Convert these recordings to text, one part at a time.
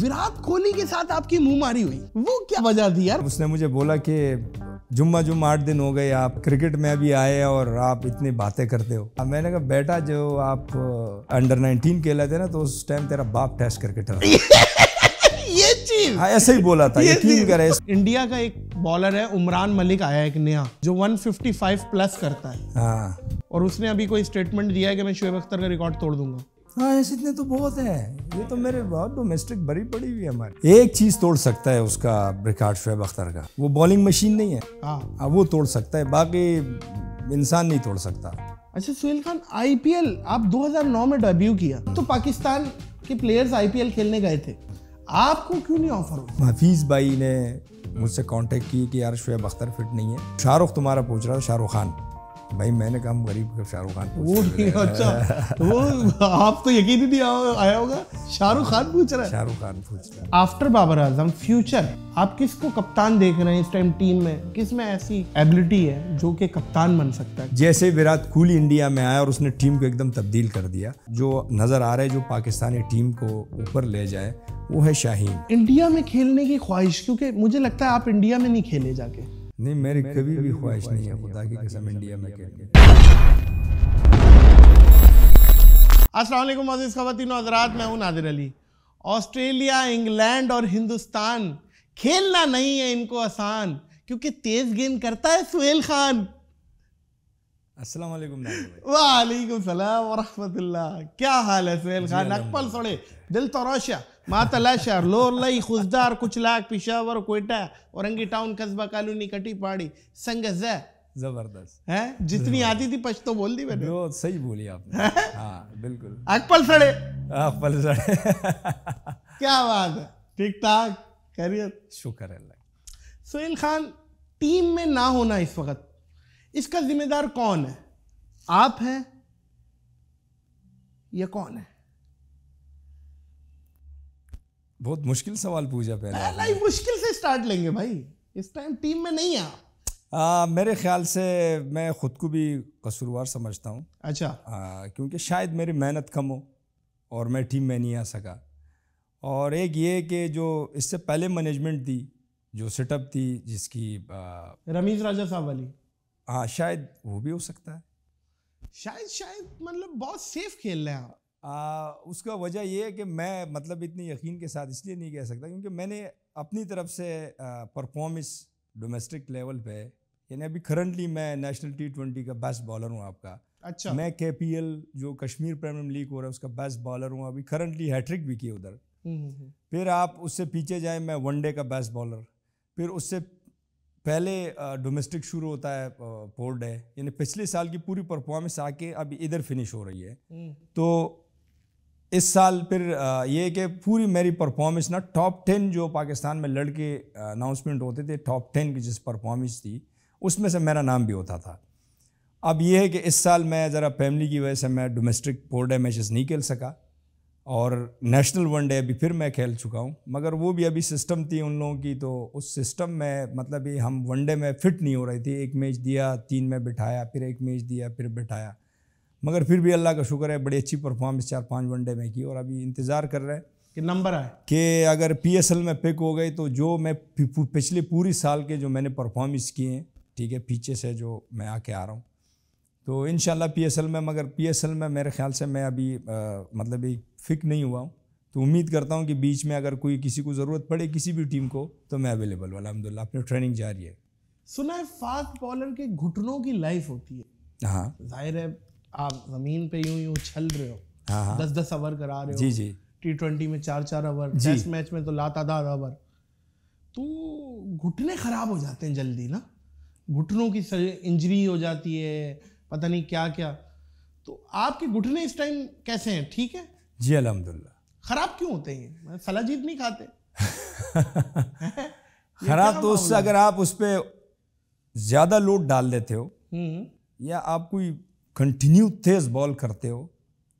विराट कोहली के साथ आपकी मुंह मारी हुई वो क्या वजह थी यार उसने मुझे बोला कि जुम्मा जुम्मा आठ दिन हो गए आप क्रिकेट में भी आए और आप इतनी बातें करते हो मैंने कहा बेटा जो आप अंडर 19 खेला थे ना तो उस टाइम तेरा बाप टेस्ट क्रिकेटर ये चीज हाँ ऐसे ही बोला था ये यकीन करे इंडिया का एक बॉलर है उमरान मलिक आया एक नया जो 155 प्लस करता है हाँ। और उसने अभी कोई स्टेटमेंट दिया है कि मैं शुएब अख्तर का रिकॉर्ड तोड़ दूंगा हाँ ऐसे इतने तो बहुत है ये तो मेरे बहुत डोमेस्टिक बड़ी पड़ी हुई है हमारी एक चीज तोड़ सकता है उसका रिकार्ड शुएब अख्तर का वो बॉलिंग मशीन नहीं है हाँ।, हाँ वो तोड़ सकता है बाकी इंसान नहीं तोड़ सकता अच्छा सुहेल खान आईपीएल आप 2009 में डेब्यू किया तो पाकिस्तान के प्लेयर्स आईपीएल खेलने गए थे आपको क्यों नहीं ऑफर हुआ हफीज भाई ने मुझसे कांटेक्ट की कि यार शुएब अख्तर फिट नहीं है शाहरुख तुम्हारा पूछ रहा था शाहरुख खान भाई मैंने कहा गरीब शाहरुख खान वो अच्छा वो आप तो यकीन ही नहीं आया होगा शाहरुख खान पूछ रहा है शाहरुख खान पूछ रहा है आफ्टर बाबर आजम फ्यूचर आप किसको कप्तान देख रहे हैं इस टाइम टीम में किस में ऐसी एबिलिटी है जो कि कप्तान बन सकता है जैसे विराट कोहली इंडिया में आया और उसने टीम को एकदम तब्दील कर दिया जो नजर आ रहा है जो पाकिस्तानी टीम को ऊपर ले जाए वो है शाहीन इंडिया में खेलने की ख्वाहिश क्योंकि मुझे लगता है आप इंडिया में नहीं खेले जाके नहीं मेरी कभी भी ख्वाहिश नहीं है खुदा की कसम इंडिया में खेलने असलम अजीज़ ख़वान हजरात मैं हूं नादिर अली ऑस्ट्रेलिया इंग्लैंड और हिंदुस्तान खेलना नहीं है इनको आसान क्योंकि तेज़ गेंद करता है सुहेल खान वालेकुम सलाम वरहमतुल्ला क्या हाल है सुहेल खान अकबल सोड़े दिल तोरोशा मातलाशा पिशावर औरंगी टाउन कस्बा कॉलोनी कटी जबरदस्त है जितनी आती थी पछ तो बोल दी मैंने सही बोली आपने हाँ बिल्कुल अकबल सड़े अकबल सड़े क्या बात है ठीक ठाक करियर शुक्र है सुहेल खान टीम में ना होना इस वक्त इसका जिम्मेदार कौन है आप हैं या कौन है बहुत मुश्किल सवाल पूछा पहले पहला ही मुश्किल से स्टार्ट लेंगे भाई इस टाइम टीम में नहीं है आप आ, मेरे ख्याल से मैं ख़ुद को भी कसूरवार समझता हूँ अच्छा आ, क्योंकि शायद मेरी मेहनत कम हो और मैं टीम में नहीं आ सका और एक ये कि जो इससे पहले मैनेजमेंट थी जो सेटअप थी जिसकी आ, रमीज राजा साहब वाली हाँ शायद वो भी हो सकता है शायद शायद मतलब बहुत सेफ खेल रहे हैं आप उसका वजह यह है कि मैं मतलब इतनी यकीन के साथ इसलिए नहीं कह सकता क्योंकि मैंने अपनी तरफ से परफॉर्मेंस डोमेस्टिक लेवल पे यानी अभी करंटली मैं नेशनल टी ट्वेंटी का बेस्ट बॉलर हूँ आपका अच्छा मैं के पी एल जो कश्मीर प्रीमियर लीग हो रहा है उसका बेस्ट बॉलर हूँ अभी करंटली हैट्रिक भी की उधर हम्म, हम्म, हम्म। फिर आप उससे पीछे जाए मैं वनडे का बेस्ट बॉलर फिर उससे पहले डोमेस्टिक शुरू होता है पोर्ट डे यानी पिछले साल की पूरी परफॉर्मेंस आके अब इधर फिनिश हो रही है हम्म। तो इस साल फिर ये कि पूरी मेरी परफॉर्मेंस ना टॉप टेन जो पाकिस्तान में लड़के अनाउंसमेंट होते थे टॉप टेन की जिस परफॉर्मेंस थी उसमें से मेरा नाम भी होता था अब ये है कि इस साल मैं ज़रा फैमिली की वजह से मैं डोमेस्टिक फोर डे मैचेस नहीं खेल सका और नेशनल वनडे अभी फिर मैं खेल चुका हूँ मगर वो भी अभी सिस्टम थी उन लोगों की तो उस सिस्टम में मतलब ये हम वनडे में फिट नहीं हो रही थी एक मैच दिया तीन में बिठाया फिर एक मैच दिया फिर बिठाया मगर फिर भी अल्लाह का शुक्र है बड़ी अच्छी परफॉर्मेंस चार पाँच वनडे में की और अभी इंतज़ार कर रहे हैं कि नंबर आए कि अगर पी में पिक हो गई तो जो मैं पिछले पूरी साल के जो मैंने परफॉर्मेंस किए हैं ठीक है पीछे से जो मैं आके आ रहा हूँ तो इन पीएसएल में मगर पीएसएल में मेरे ख्याल से मैं अभी आ, मतलब एक फिक नहीं हुआ हूँ तो उम्मीद करता हूँ कि बीच में अगर कोई किसी को ज़रूरत पड़े किसी भी टीम को तो मैं अवेलेबल हूँ अलहमदिल्ला अपनी ट्रेनिंग जारी है सुना है फास्ट बॉलर के घुटनों की लाइफ होती है हाँ जाहिर है आप ज़मीन पे यूं यूं छल रहे हो हाँ दस दस ओवर करा रहे हो जी जी टी ट्वेंटी में चार चार ओवर टेस्ट मैच में तो लातादार ओवर तो घुटने ख़राब हो जाते हैं जल्दी ना घुटनों की इंजरी हो जाती है पता नहीं क्या क्या तो आपके घुटने इस टाइम कैसे हैं ठीक है जी अलहमदुल्ला खराब क्यों होते हैं सलाजीत नहीं खाते खराब तो उससे अगर आप उस पर ज़्यादा लोड डाल देते हो हम्म, हम्म। या आप कोई कंटिन्यू तेज बॉल करते हो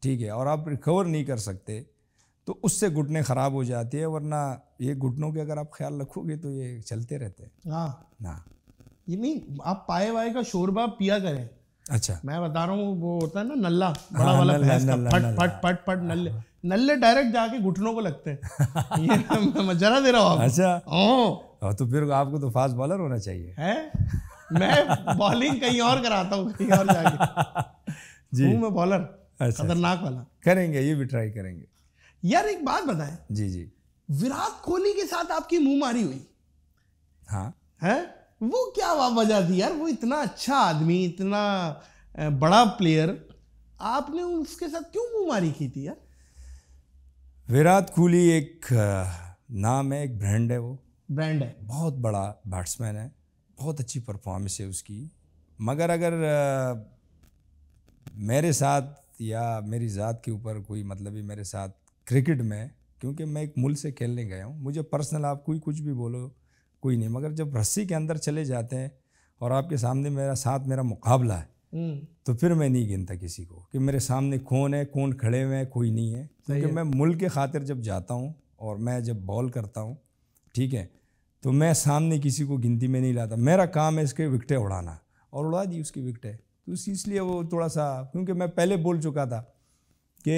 ठीक है और आप रिकवर नहीं कर सकते तो उससे घुटने ख़राब हो जाती है वरना ये घुटनों के अगर आप ख्याल रखोगे तो ये चलते रहते हैं हाँ ना ये नहीं आप पाए वाए का शोरबा पिया करें अच्छा मैं बता रहा हूँ वो होता है ना नल्ला हाँ, बड़ा हाँ, वाला नल्ला, नल्ला, फट, फट फट फट फट नल्ले नल्ले डायरेक्ट जाके घुटनों को लगते हैं ये जरा दे रहा हूँ अच्छा ओ हाँ। हाँ, तो फिर आपको तो फास्ट बॉलर होना चाहिए है मैं बॉलिंग कहीं और कराता हूँ कहीं और जाके जी मैं बॉलर अच्छा, अच्छा। खतरनाक वाला करेंगे ये भी ट्राई करेंगे यार एक बात बताएं जी जी विराट कोहली के साथ आपकी मुंह मारी हुई हाँ है वो क्या वजह थी यार वो इतना अच्छा आदमी इतना बड़ा प्लेयर आपने उसके साथ क्यों मुँह की थी यार विराट कोहली एक नाम है एक ब्रांड है वो ब्रांड है बहुत बड़ा बैट्समैन है बहुत अच्छी परफॉर्मेंस है उसकी मगर अगर मेरे साथ या मेरी ज़ात के ऊपर कोई मतलब ही मेरे साथ क्रिकेट में क्योंकि मैं एक मूल से खेलने गया हूँ मुझे पर्सनल आप कोई कुछ भी बोलो कोई नहीं मगर जब रस्सी के अंदर चले जाते हैं और आपके सामने मेरा साथ मेरा मुकाबला है हम्म। तो फिर मैं नहीं गिनता किसी को कि मेरे सामने कौन है कौन खड़े हुए हैं कोई नहीं है क्योंकि मैं मुल्क के खातिर जब जाता हूँ और मैं जब बॉल करता हूँ ठीक है तो मैं सामने किसी को गिनती में नहीं लाता मेरा काम है इसके विकटें उड़ाना और उड़ा दी उसकी विकटें तो इसलिए वो थोड़ा सा क्योंकि मैं पहले बोल चुका था कि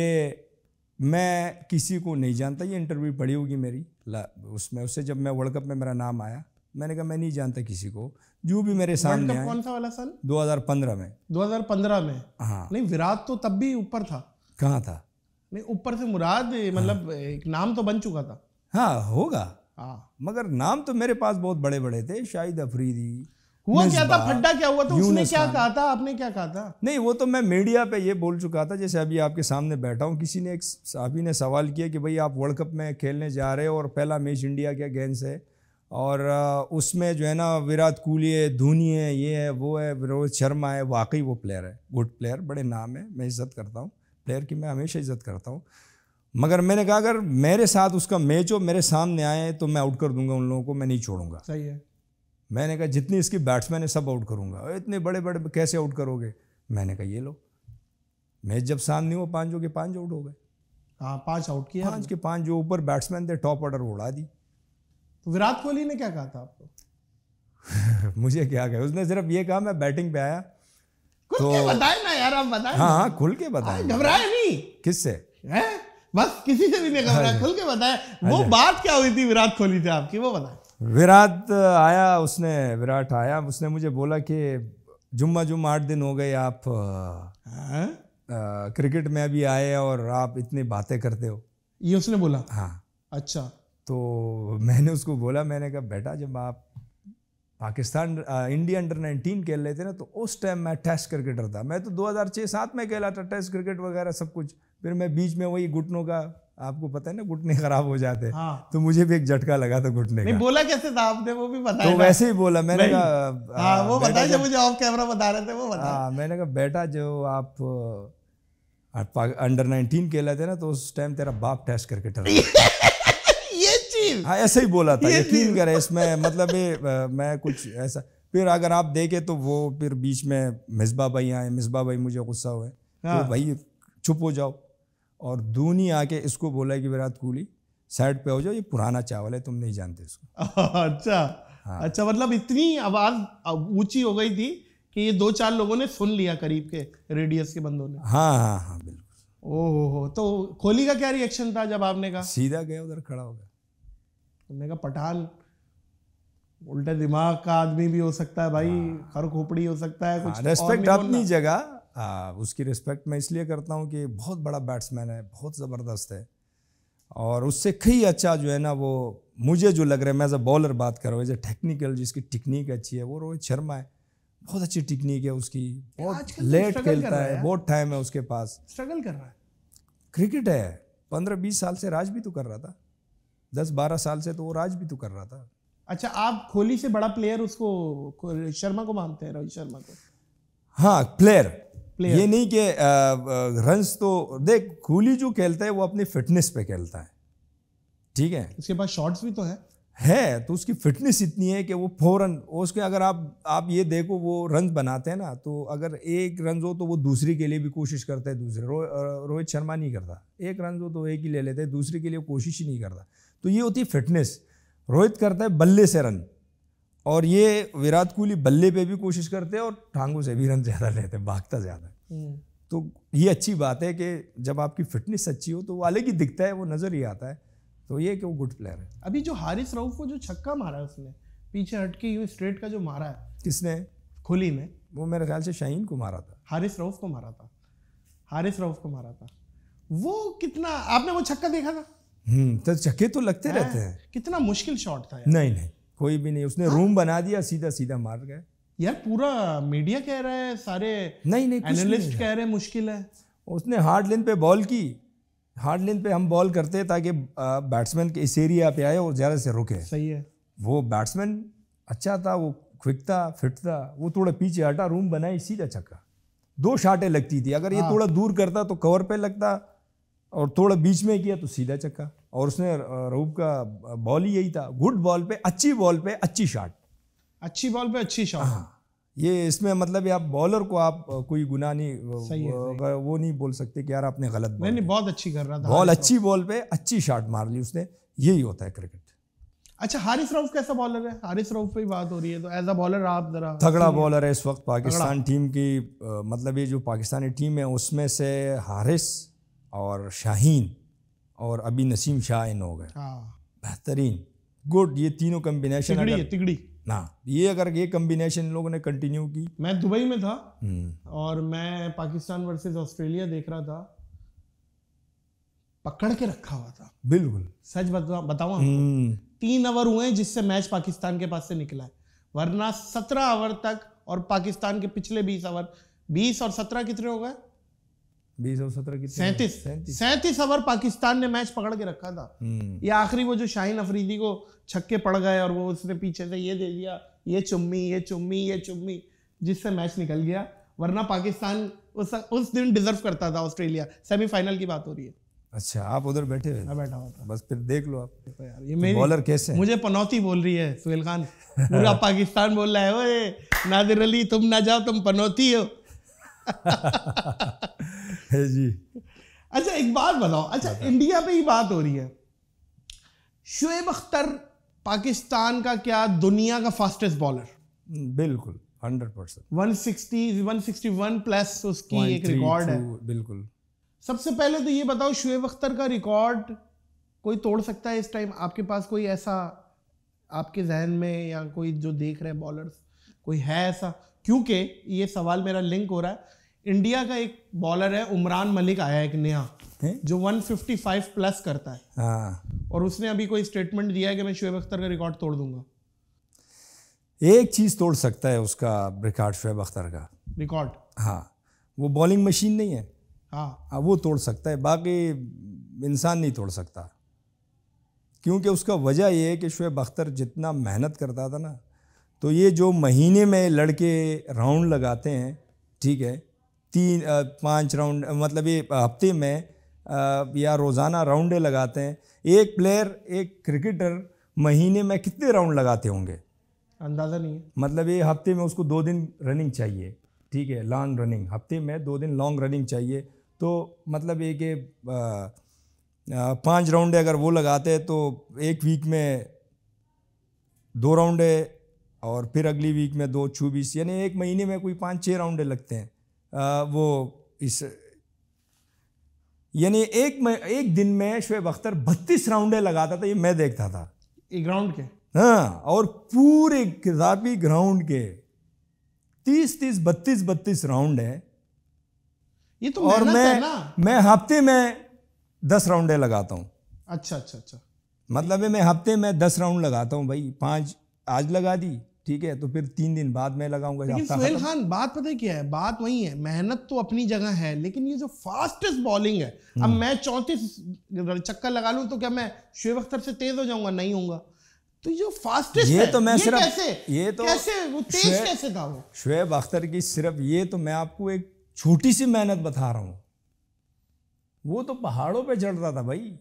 मैं किसी को नहीं जानता ये इंटरव्यू पड़ी होगी मेरी उसमें उससे जब मैं वर्ल्ड कप में मेरा नाम आया मैंने कहा मैं नहीं जानता किसी को जो भी मेरे सामने कौन सा वाला साल 2015 में 2015 में हाँ नहीं विराट तो तब भी ऊपर था कहाँ था नहीं ऊपर से मुराद हाँ। मतलब हाँ। एक नाम तो बन चुका था हाँ होगा हाँ मगर नाम तो मेरे पास बहुत बड़े बड़े थे शाहिद अफरीदी हुआ क्या था फड्डा क्या हुआ था उसने क्या कहा था आपने क्या कहा था नहीं वो तो मैं मीडिया पे ये बोल चुका था जैसे अभी आपके सामने बैठा हूँ किसी ने एक साहबी ने सवाल किया कि भाई आप वर्ल्ड कप में खेलने जा रहे हो और पहला मैच इंडिया के अगेंस्ट है और उसमें जो है ना विराट कोहली है धोनी है ये है वो है रोहित शर्मा है वाकई वो प्लेयर है गुड प्लेयर बड़े नाम है मैं इज़्ज़त करता हूँ प्लेयर की मैं हमेशा इज़्ज़त करता हूँ मगर मैंने कहा अगर मेरे साथ उसका मैच हो मेरे सामने आए तो मैं आउट कर दूंगा उन लोगों को मैं नहीं छोड़ूंगा सही है मैंने कहा जितनी इसकी बैट्समैन है सब आउट करूंगा इतने बड़े बड़े कैसे आउट करोगे मैंने कहा ये लो मैच जब नहीं हुआ पांच जो के पाँच आउट हो गए हाँ पाँच आउट किया पाँच के पाँच जो ऊपर बैट्समैन थे टॉप ऑर्डर उड़ा दी तो विराट कोहली ने क्या कहा था आपको मुझे क्या कहा उसने सिर्फ ये कहा मैं बैटिंग पे आया तो बताए ना यार आप बताए हाँ हाँ खुल के बताए घबराए नहीं किससे बस किसी से भी नहीं घबराया हाँ खुल के बताए हाँ वो बात क्या हुई थी विराट कोहली से आपकी वो बताए विराट आया उसने विराट आया उसने मुझे बोला कि जुम्मा जुम्मा आठ दिन हो गए आप आ, हाँ? क्रिकेट में अभी आए और आप इतनी बातें करते हो ये उसने बोला हाँ अच्छा तो मैंने उसको बोला मैंने कहा बेटा जब आप पाकिस्तान इंडिया अंडर 19 खेल रहे थे ना तो उस टाइम मैं टेस्ट क्रिकेटर था मैं तो 2006 सात में खेला था टेस्ट क्रिकेट वगैरह सब कुछ फिर मैं बीच में वही घुटनों का आपको पता है ना घुटने खराब हो जाते हैं हाँ। तो मुझे भी एक झटका लगा था घुटने का बोला कैसे था आपने वो भी बताया तो वैसे ही बोला मैंने कहा हाँ, वो बताया जब मुझे ऑफ कैमरा बता रहे थे वो बताया हाँ मैंने कहा बेटा जो आप अंडर नाइनटीन खेला थे ना तो उस टाइम तेरा बाप टेस्ट करके ये चीज हाँ ऐसे ही बोला था यकीन करे इसमें मतलब ये मैं कुछ ऐसा फिर अगर आप देखे तो वो फिर बीच में मिसबा भाई आए मिसबा भाई मुझे गुस्सा हुए तो हाँ। तो भाई चुप हो जाओ और दूनी आके इसको बोला कि विराट कोहली साइड पे हो जाओ ये पुराना चावल है तुम नहीं जानते इसको अच्छा हाँ। अच्छा मतलब इतनी आवाज़ ऊंची हो गई थी कि ये दो चार लोगों ने सुन लिया करीब के रेडियस के बंदों ने हाँ हाँ हाँ बिल्कुल ओहो तो कोहली का क्या रिएक्शन था जब आपने कहा सीधा गया उधर खड़ा हो गया तुमने कहा पठान उल्टे दिमाग का आदमी भी हो सकता है भाई हर हाँ। खोपड़ी हो सकता है कुछ हाँ, रेस्पेक्ट अपनी जगह आ, उसकी रिस्पेक्ट मैं इसलिए करता हूँ कि बहुत बड़ा बैट्समैन है बहुत ज़बरदस्त है और उससे कई अच्छा जो है ना वो मुझे जो लग रहा है मैं एज अ बॉलर बात कर रहा हूँ एज अ टेक्निकल जिसकी टेक्निक अच्छी है वो रोहित शर्मा है बहुत अच्छी टेक्निक है उसकी बहुत लेट तो खेलता है बहुत टाइम है उसके पास स्ट्रगल कर रहा है क्रिकेट है पंद्रह बीस साल से राज भी तो कर रहा था दस बारह साल से तो वो राज भी तो कर रहा था अच्छा आप कोहली से बड़ा प्लेयर उसको शर्मा को मानते हैं रोहित शर्मा को हाँ प्लेयर प्लेयर ये नहीं कि रंस तो देख कोहली जो खेलता है वो अपनी फिटनेस पे खेलता है ठीक है उसके बाद शॉट्स भी तो है है तो उसकी फिटनेस इतनी है कि वो फौरन उसके अगर आप आप ये देखो वो रन बनाते हैं ना तो अगर एक रन हो तो वो दूसरी के लिए भी कोशिश करता है दूसरे रो, रोहित शर्मा नहीं करता एक रन हो तो एक ही ले लेते हैं दूसरे के लिए कोशिश ही नहीं करता तो ये होती है फिटनेस रोहित करता है बल्ले से रन और ये विराट कोहली बल्ले पे भी कोशिश करते हैं और टांगों से भी रन ज़्यादा लेते हैं भागता ज़्यादा हम्म। तो ये अच्छी बात है कि जब आपकी फिटनेस अच्छी हो तो वो अलग ही दिखता है वो नज़र ही आता है तो ये कि वो गुड प्लेयर है अभी जो हारिस राउफ को जो छक्का मारा है उसने पीछे हटके यू स्ट्रेट का जो मारा है किसने खुली में वो मेरे ख्याल से शाहीन को मारा था हारिस राउफ को मारा था हारिस राउफ को मारा था वो कितना आपने वो छक्का देखा था हम्म तो छक्के तो लगते रहते हैं कितना मुश्किल शॉट था नहीं नहीं कोई भी नहीं उसने हाँ? रूम बना दिया सीधा सीधा मार गए यार पूरा मीडिया कह रहा है सारे नहीं नहीं एनालिस्ट कह रहे हैं मुश्किल है उसने हार्ड लेंथ पे बॉल की हार्ड लेंथ पे हम बॉल करते हैं ताकि बैट्समैन के इस एरिया पे आए और ज़्यादा से रुके सही है वो बैट्समैन अच्छा था वो क्विक था फिट था वो थोड़ा पीछे हटा रूम बनाई सीधा छक्का दो शाटें लगती थी अगर ये हाँ। थोड़ा दूर करता तो कवर पे लगता और थोड़ा बीच में किया तो सीधा चक्का और उसने रूप का बॉल ही यही था गुड बॉल पे अच्छी बॉल पे अच्छी शॉट अच्छी बॉल पे अच्छी शॉट हाँ ये इसमें मतलब आप बॉलर को आप कोई गुना नहीं सही है, सही वो नहीं बोल सकते कि यार आपने गलत नहीं नहीं बहुत अच्छी कर रहा था बॉल अच्छी बॉल पे अच्छी शॉट मार ली उसने यही होता है क्रिकेट अच्छा हारिस रऊफ कैसा बॉलर है हारिस रऊफ पे बात हो रही है तो एज अ बॉलर आप जरा तगड़ा बॉलर है इस वक्त पाकिस्तान टीम की मतलब ये जो पाकिस्तानी टीम है उसमें से हारिस और शाहीन और अभी नसीम शाहन हो गए हाँ। बेहतरीन गुड ये तीनों कम्बिनेशन तिगड़ी अगर, तिगड़ी ना ये अगर ये कम्बिनेशन लोगों ने कंटिन्यू की मैं दुबई में था हम्म। और मैं पाकिस्तान वर्सेस ऑस्ट्रेलिया देख रहा था पकड़ के रखा हुआ था बिल्कुल सच बता हम्म। तीन ओवर हुए जिससे मैच पाकिस्तान के पास से निकला है वरना सत्रह ओवर तक और पाकिस्तान के पिछले बीस ओवर बीस और सत्रह कितने हो गए बीस और सत्रह की सैंतीस सैंतीस ओवर पाकिस्तान ने मैच पकड़ के रखा था हम्म। ये आखिरी वो जो शाहीन अफरीदी को छक्के पड़ गए और वो उसने पीछे से ये दे दिया ये चुम्मी ये चुम्मी ये चुम्मी जिससे मैच निकल गया वरना पाकिस्तान उस उस दिन डिजर्व करता था ऑस्ट्रेलिया सेमीफाइनल की बात हो रही है अच्छा आप उधर बैठे हुए बैठा हुआ था बस फिर देख लो आप तो मेरी बॉलर कैसे मुझे पनौती बोल रही है सुहेल खान पूरा पाकिस्तान बोल रहा है ओए नादिर अली तुम ना जाओ तुम पनौती हो जी अच्छा एक बात बताओ अच्छा इंडिया पे ही बात हो रही है शुएब अख्तर पाकिस्तान का क्या दुनिया का फास्टेस्ट बॉलर बिल्कुल hundred percent one sixty one sixty one plus उसकी एक रिकॉर्ड है बिल्कुल सबसे पहले तो ये बताओ शुएब अख्तर का रिकॉर्ड कोई तोड़ सकता है इस टाइम आपके पास कोई ऐसा आपके जहन में या कोई जो देख रहे हैं बॉलर्स कोई है ऐसा क्योंकि ये सवाल मेरा लिंक हो रहा है इंडिया का एक बॉलर है उमरान मलिक आया एक नया जो 155 प्लस करता है हाँ और उसने अभी कोई स्टेटमेंट दिया है कि मैं शुएब अख्तर का रिकॉर्ड तोड़ दूंगा एक चीज़ तोड़ सकता है उसका रिकॉर्ड शुएब अख्तर का रिकॉर्ड हाँ वो बॉलिंग मशीन नहीं है हाँ हाँ वो तोड़ सकता है बाकी इंसान नहीं तोड़ सकता क्योंकि उसका वजह ये है कि शुएब अख्तर जितना मेहनत करता था ना तो ये जो महीने में लड़के राउंड लगाते हैं ठीक है तीन पाँच राउंड मतलब ये हफ्ते में या रोज़ाना राउंडे लगाते हैं एक प्लेयर एक क्रिकेटर महीने में कितने राउंड लगाते होंगे अंदाज़ा नहीं है मतलब ये हफ्ते में उसको दो दिन रनिंग चाहिए ठीक है लॉन्ग रनिंग हफ्ते में दो दिन लॉन्ग रनिंग चाहिए तो मतलब ये कि पाँच राउंड अगर वो लगाते हैं तो एक वीक में दो राउंडे और फिर अगली वीक में दो चौबीस यानी एक महीने में कोई पाँच छः राउंडे लगते हैं वो इस यानी एक में एक दिन में शुएब अख्तर बत्तीस राउंडे लगाता था ये मैं देखता था एक ग्राउंड के हाँ और पूरे किताबी ग्राउंड के तीस तीस बत्तीस बत्तीस राउंड है ये तो और मैं मैं हफ्ते में दस राउंडे लगाता हूँ अच्छा अच्छा अच्छा मतलब है मैं हफ्ते में दस राउंड लगाता हूँ भाई पांच आज लगा दी ठीक है तो फिर तीन दिन बाद मैं लगाऊंगा सुहेल खान बात पता है क्या है बात वही है मेहनत तो अपनी जगह है लेकिन ये जो फास्टेस्ट बॉलिंग है अब हम्म। मैं चौंतीस चक्कर लगा लूँ तो क्या मैं शुएब अख्तर से तेज हो जाऊंगा नहीं होऊंगा तो जो फास्टेस्ट ये है, तो मैं ये सिर्फ कैसे? ये तो कैसे वो तेज कैसे था वो शुएब अख्तर की सिर्फ ये तो मैं आपको एक छोटी सी मेहनत बता रहा हूँ वो तो पहाड़ों पे चढ़ रहा था भाई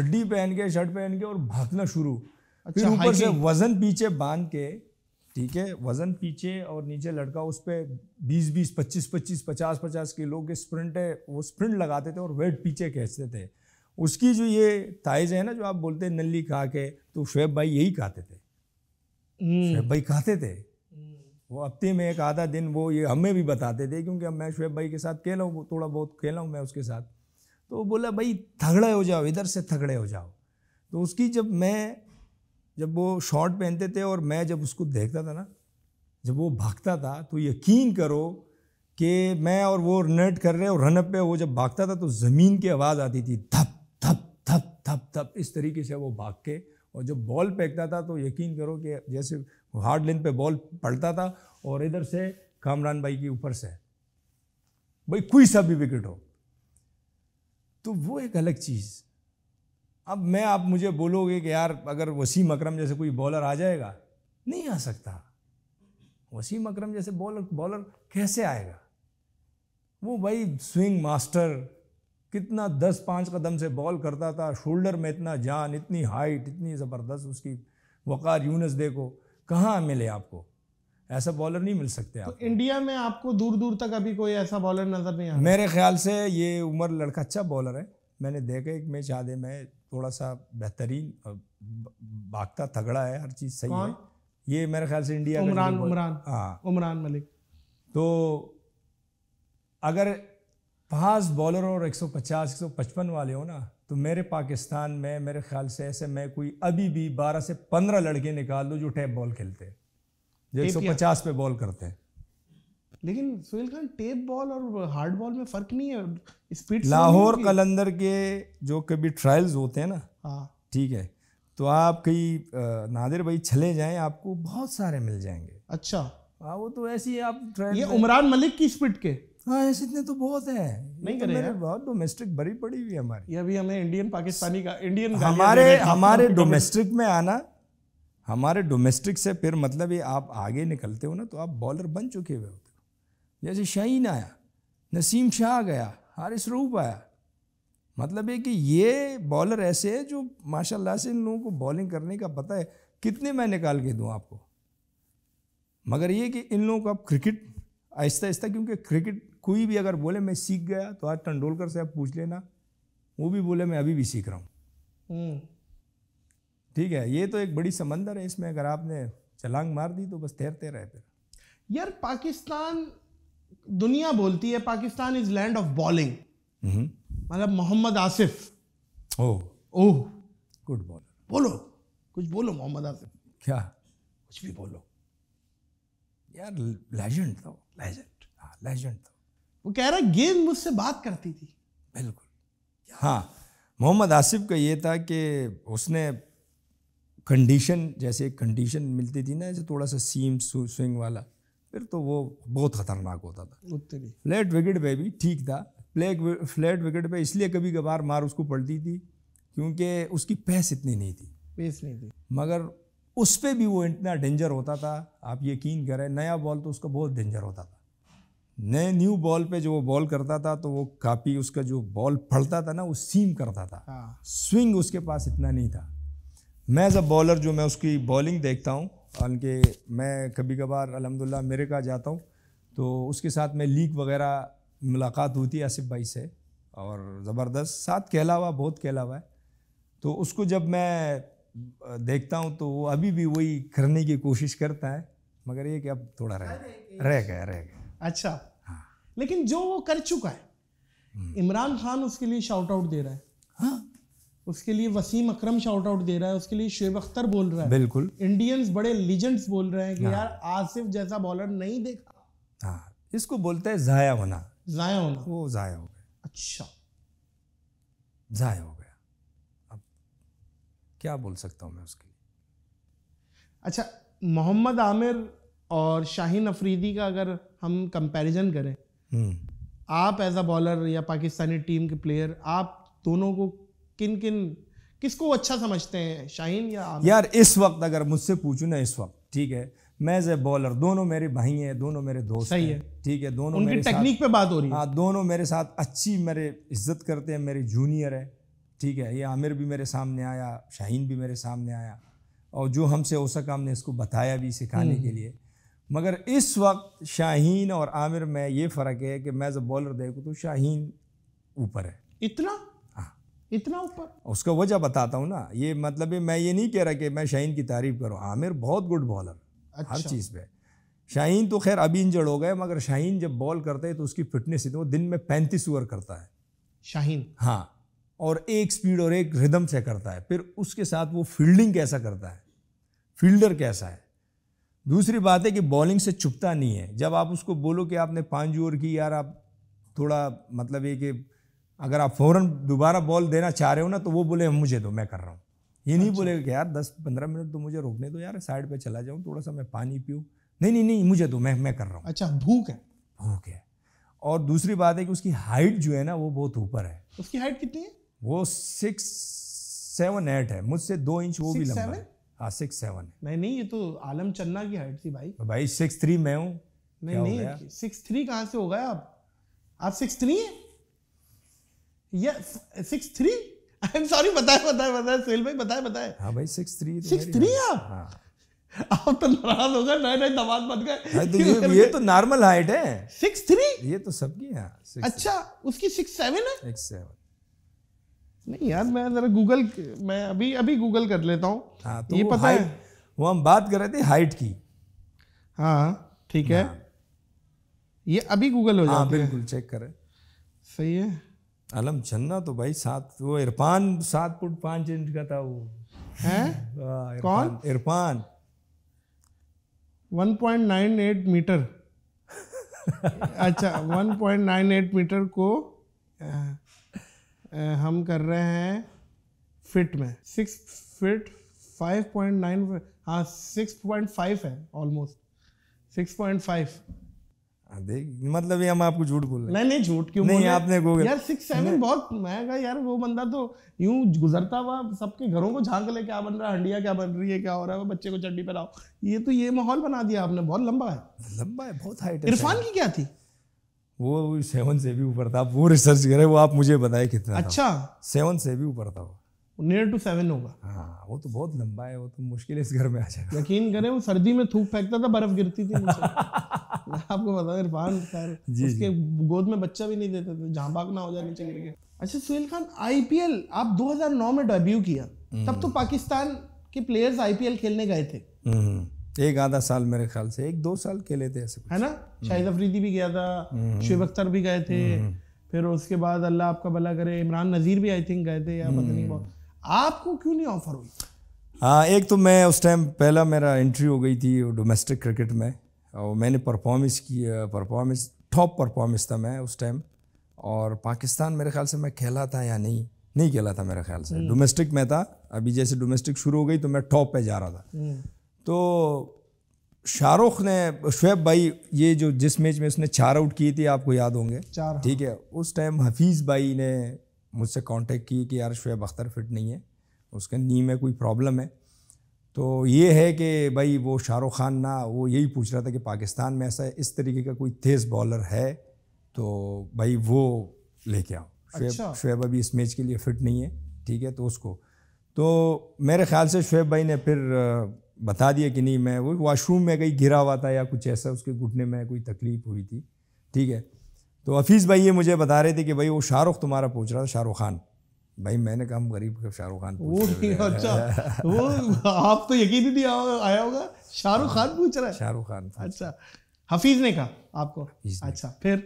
चड्डी पहन के शर्ट पहन के और भागना शुरू अच्छा, फिर ऊपर से वजन पीछे बांध के ठीक है वज़न पीछे और नीचे लड़का उस पर बीस बीस पच्चीस पच्चीस पचास पचास किलो के स्प्रिंट है वो स्प्रिंट लगाते थे और वेट पीछे खींचते थे उसकी जो ये थाइज है ना जो आप बोलते हैं नली खा के तो शुएब भाई यही खाते थे हम्म। शुएब भाई खाते थे हम्म। वो हफ्ते में एक आधा दिन वो ये हमें भी बताते थे क्योंकि अब मैं शुएब भाई के साथ खेला हूँ थोड़ा बहुत खेला हूँ मैं उसके साथ तो बोला भाई थगड़े हो जाओ इधर से थगड़े हो जाओ तो उसकी जब मैं जब वो शॉर्ट पहनते थे और मैं जब उसको देखता था ना जब वो भागता था तो यकीन करो कि मैं और वो रनट कर रहे और रनअप पे वो जब भागता था तो ज़मीन की आवाज़ आती थी धप धप धप धप धप इस तरीके से वो भाग के और जब बॉल फेंकता था तो यकीन करो कि जैसे हार्ड लेंथ पे बॉल पड़ता था और इधर से कामरान भाई के ऊपर से भाई कोई सा भी विकेट हो तो वो एक अलग चीज़ अब मैं आप मुझे बोलोगे कि यार अगर वसीम अकरम जैसे कोई बॉलर आ जाएगा नहीं आ सकता वसीम अकरम जैसे बॉलर बॉलर कैसे आएगा वो भाई स्विंग मास्टर कितना दस पाँच कदम से बॉल करता था शोल्डर में इतना जान इतनी हाइट इतनी ज़बरदस्त उसकी वक़ार यूनस देखो कहाँ मिले आपको ऐसा बॉलर नहीं मिल सकते तो इंडिया में आपको दूर दूर तक अभी कोई ऐसा बॉलर नज़र नहीं आ मेरे ख्याल से ये उमर लड़का अच्छा बॉलर है मैंने देखा एक मैच आधे में थोड़ा सा बेहतरीन भागता तगड़ा है हर चीज़ सही है ये मेरे ख्याल से इंडिया उमरान उमरान हाँ उमरान मलिक तो अगर फास्ट बॉलर और 150 155 वाले हो ना तो मेरे पाकिस्तान में मेरे ख्याल से ऐसे मैं कोई अभी भी 12 से 15 लड़के निकाल लूँ जो टैप बॉल खेलते हैं जो एक पे बॉल करते हैं लेकिन सुहेल खान टेप बॉल और हार्ड बॉल में फर्क नहीं है स्पीड लाहौर कलंदर के जो कभी ट्रायल्स होते हैं ना हाँ ठीक है तो आप कई नादिर भाई छले जाएं आपको बहुत सारे मिल जाएंगे अच्छा हाँ वो तो ऐसी आप ये उमरान मलिक की स्पीड के हाँ ऐसे इतने तो बहुत है नहीं तो करे तो बहुत डोमेस्टिक बड़ी पड़ी हुई हमारी ये अभी हमें इंडियन पाकिस्तानी का इंडियन हमारे हमारे डोमेस्टिक में आना हमारे डोमेस्टिक से फिर मतलब ये आप आगे निकलते हो ना तो आप बॉलर बन चुके हुए होते जैसे शहीन आया नसीम शाह गया हारिस रूप आया मतलब है कि ये बॉलर ऐसे हैं जो माशाल्लाह से इन लोगों को बॉलिंग करने का पता है कितने मैं निकाल के दूँ आपको मगर ये कि इन लोगों को अब क्रिकेट आहिस्ता आहिस्ता क्योंकि क्रिकेट कोई भी अगर बोले मैं सीख गया तो आज टंडोलकर से आप पूछ लेना वो भी बोले मैं अभी भी सीख रहा हूँ हम्म। ठीक है ये तो एक बड़ी समंदर है इसमें अगर आपने छलांग मार दी तो बस तैरते रहे फिर यार पाकिस्तान दुनिया बोलती है Pakistan is land of bowling मतलब Mohammad Asif oh oh good bowler बोलो कुछ बोलो मोहम्मद आसिफ क्या कुछ भी बोलो यार लेजेंड था लेजेंड हाँ लेजेंड था वो कह रहा गेंद मुझसे बात करती थी बिल्कुल हाँ मोहम्मद आसिफ का ये था कि उसने कंडीशन जैसे कंडीशन मिलती थी ना जैसे थोड़ा सा सीम स्विंग वाला फिर तो वो बहुत खतरनाक होता था उत्तरी फ्लैट विकेट पे भी ठीक था फ्लैग फ्लैट विकेट पे इसलिए कभी कभार मार उसको पड़ती थी क्योंकि उसकी पैस इतनी नहीं थी पैस नहीं थी मगर उस पर भी वो इतना डेंजर होता था आप यकीन करें नया बॉल तो उसका बहुत डेंजर होता था नए न्यू बॉल पे जो वो बॉल करता था तो वो काफ़ी उसका जो बॉल पड़ता था ना वो सीम करता था हाँ। स्विंग उसके पास इतना नहीं था मैं एज अ बॉलर जो मैं उसकी बॉलिंग देखता हूँ हालांकि मैं कभी कभार अलहमदिल्ला अमेरिका जाता हूँ तो उसके साथ में लीग वगैरह मुलाकात होती है आसिफ भाई से और ज़बरदस्त साथ कहलावा बहुत कहलावा है तो उसको जब मैं देखता हूँ तो वो अभी भी वही करने की कोशिश करता है मगर ये कि अब थोड़ा रह रह गया रह गया अच्छा हाँ लेकिन जो वो कर चुका है हम्म। इमरान खान उसके लिए शाउट आउट दे रहा है हाँ उसके लिए वसीम अक्रम शाउट आउट दे रहा है उसके लिए शुएब अख्तर बोल रहा है बिल्कुल इंडियंस बड़े लीजेंड्स बोल रहे हैं कि हाँ। यार आसिफ जैसा बॉलर नहीं देखा हाँ इसको बोलते हैं ज़ाया होना ज़ाया होना वो ज़ाया हो गया अच्छा ज़ाया हो गया अब क्या बोल सकता हूँ मैं उसके लिए अच्छा मोहम्मद आमिर और शाहीन अफरीदी का अगर हम कंपैरिजन करें हम्म। आप एज अ बॉलर या पाकिस्तानी टीम के प्लेयर आप दोनों को किन किन किसको अच्छा समझते हैं शाहीन या आमिर? यार इस वक्त अगर मुझसे पूछू ना इस वक्त ठीक है मैं ए बॉलर दोनों मेरे भाई हैं दोनों मेरे दोस्त सही है ठीक है दोनों उनकी टेक्निक पे बात हो रही है हाँ दोनों मेरे साथ अच्छी मेरे इज्जत करते हैं मेरे जूनियर है ठीक है ये आमिर भी मेरे सामने आया शाहीन भी मेरे सामने आया और जो हमसे हो सका हमने इसको बताया भी सिखाने हम्म। के लिए मगर इस वक्त शाहीन और आमिर में ये फ़र्क है कि मैं जब बॉलर देखूँ तो शाहीन ऊपर है इतना इतना ऊपर उसका वजह बताता हूँ ना ये मतलब मैं ये नहीं कह रहा कि मैं शाहीन की तारीफ करूँ आमिर बहुत गुड बॉलर अच्छा। हर चीज़ पे शाहीन तो खैर अभी इंजर्ड हो गए मगर शाहीन जब बॉल करते हैं तो उसकी फिटनेस इतनी वो दिन में पैंतीस ओवर करता है शाहीन हाँ और एक स्पीड और एक रिदम से करता है फिर उसके साथ वो फील्डिंग कैसा करता है फील्डर कैसा है दूसरी बात है कि बॉलिंग से चुपता नहीं है जब आप उसको बोलो कि आपने पाँच ओवर की यार आप थोड़ा मतलब ये कि अगर आप फ़ौरन दोबारा बॉल देना चाह रहे हो ना तो वो बोले मुझे दो मैं कर रहा हूँ ये नहीं अच्छा। बोले कि यार दस पंद्रह मिनट तो मुझे रोकने दो यार साइड पे चला जाऊँ थोड़ा सा मैं पानी पीऊँ नहीं नहीं नहीं मुझे दो मैं मैं कर रहा हूँ अच्छा भूख है भूख है और दूसरी बात है कि उसकी हाइट जो है ना वो बहुत ऊपर है उसकी हाइट कितनी है वो सिक्स सेवन एट है मुझसे दो इंच वो भी लंबा है हाँ सिक्स सेवन है नहीं नहीं ये तो आलम चन्ना की हाइट थी भाई भाई सिक्स थ्री मैं हूँ नहीं नहीं सिक्स थ्री कहाँ से हो गया आप आप सिक्स थ्री है six three I am sorry बताया बताया बताया सेल भाई बताया बताया हाँ भाई सिक्स थ्री सिक्स थ्री आप हाँ। आप तो नाराज हो गए नए नए दबाव बन गए हाँ, तो ये, ये तो नॉर्मल हाइट है सिक्स थ्री ये तो सबकी है हाँ, अच्छा उसकी सिक्स सेवन है सिक्स सेवन नहीं यार मैं जरा गूगल मैं अभी अभी गूगल कर लेता हूँ हाँ, तो ये पता है वो हम बात कर रहे थे हाइट की हाँ ठीक है ये अभी गूगल हो जाए बिल्कुल चेक करें सही है अलम छन्ना तो भाई सात वो इरफान सात फुट पाँच इंच का था वो हैं हाँ, कौन इरफान 1.98 मीटर अच्छा 1.98 मीटर को आ, हम कर रहे हैं फिट में सिक्स फिट 5.9 हाँ सिक्स पॉइंट फाइव है ऑलमोस्ट सिक्स पॉइंट फाइव मतलब ये हम आपको झूठ बोल रहे नहीं नहीं झूठ क्यों नहीं आपने गूगल यार सिक्स सेवन बहुत महंगा यार वो बंदा तो यूं गुजरता हुआ सबके घरों को झांक ले क्या बन रहा है हंडिया क्या बन रही है क्या हो रहा है बच्चे को चड्डी पे लाओ ये तो ये माहौल बना दिया आपने बहुत लंबा है लंबा है बहुत हाइट इरफान की क्या थी वो सेवन अच्छा। से भी ऊपर था वो रिसर्च करे वो आप मुझे बताए कितना अच्छा सेवन से भी ऊपर था वो नियर टू सेवन होगा हाँ वो तो बहुत लंबा है वो तो मुश्किल है इस घर में आ जाएगा यकीन करें वो सर्दी में थूक फेंकता था बर्फ गिरती थी आपको पता है इरफान खैर उसके गोद में बच्चा भी नहीं देते थे जहाँ ना हो जाए नीचे गिर के अच्छा सुहेल खान आई आप 2009 में डेब्यू किया हम्म। तब तो पाकिस्तान के प्लेयर्स आई खेलने गए थे हम्म, हम्म। एक आधा साल मेरे ख्याल से एक दो साल खेले थे ऐसे है ना शाहिद अफरीदी भी गया था शुब अख्तर भी गए थे फिर उसके बाद अल्लाह आपका भला करे इमरान नज़ीर भी आई थिंक गए थे या पता नहीं बहुत आपको क्यों नहीं ऑफर हुई हाँ एक तो मैं उस टाइम पहला मेरा एंट्री हो गई थी डोमेस्टिक क्रिकेट में और मैंने परफॉर्मेंस की परफॉर्मेंस टॉप परफॉर्मेंस था मैं उस टाइम और पाकिस्तान मेरे ख्याल से मैं खेला था या नहीं नहीं खेला था मेरे ख्याल से डोमेस्टिक हम्म। में था अभी जैसे डोमेस्टिक शुरू हो गई तो मैं टॉप पे जा रहा था हम्म। तो शाहरुख ने शुएब भाई ये जो जिस मैच में उसने चार आउट किए थे आपको याद होंगे ठीक हाँ। है उस टाइम हफीज़ भाई ने मुझसे कांटेक्ट की कि यार शुएब अख्तर फिट नहीं है उसके नी में कोई प्रॉब्लम है तो ये है कि भाई वो शाहरुख खान ना वो यही पूछ रहा था कि पाकिस्तान में ऐसा इस तरीके का कोई तेज़ बॉलर है तो भाई वो लेके आओ शुएब अच्छा। शुएब अभी इस मैच के लिए फ़िट नहीं है ठीक है तो उसको तो मेरे ख्याल से शुएब भाई ने फिर बता दिया कि नहीं मैं वो वाशरूम में कहीं गिरा हुआ था या कुछ ऐसा उसके घुटने में कोई तकलीफ़ हुई थी ठीक है तो हफीज़ भाई ये मुझे बता रहे थे कि भाई वो शाहरुख तुम्हारा पूछ रहा था शाहरुख खान भाई मैंने कहा गरीब के शाहरुख खान वो अच्छा वो आप तो यकीन ही नहीं आया होगा शाहरुख खान पूछ रहा है शाहरुख खान अच्छा हफीज़ ने कहा आपको अच्छा फिर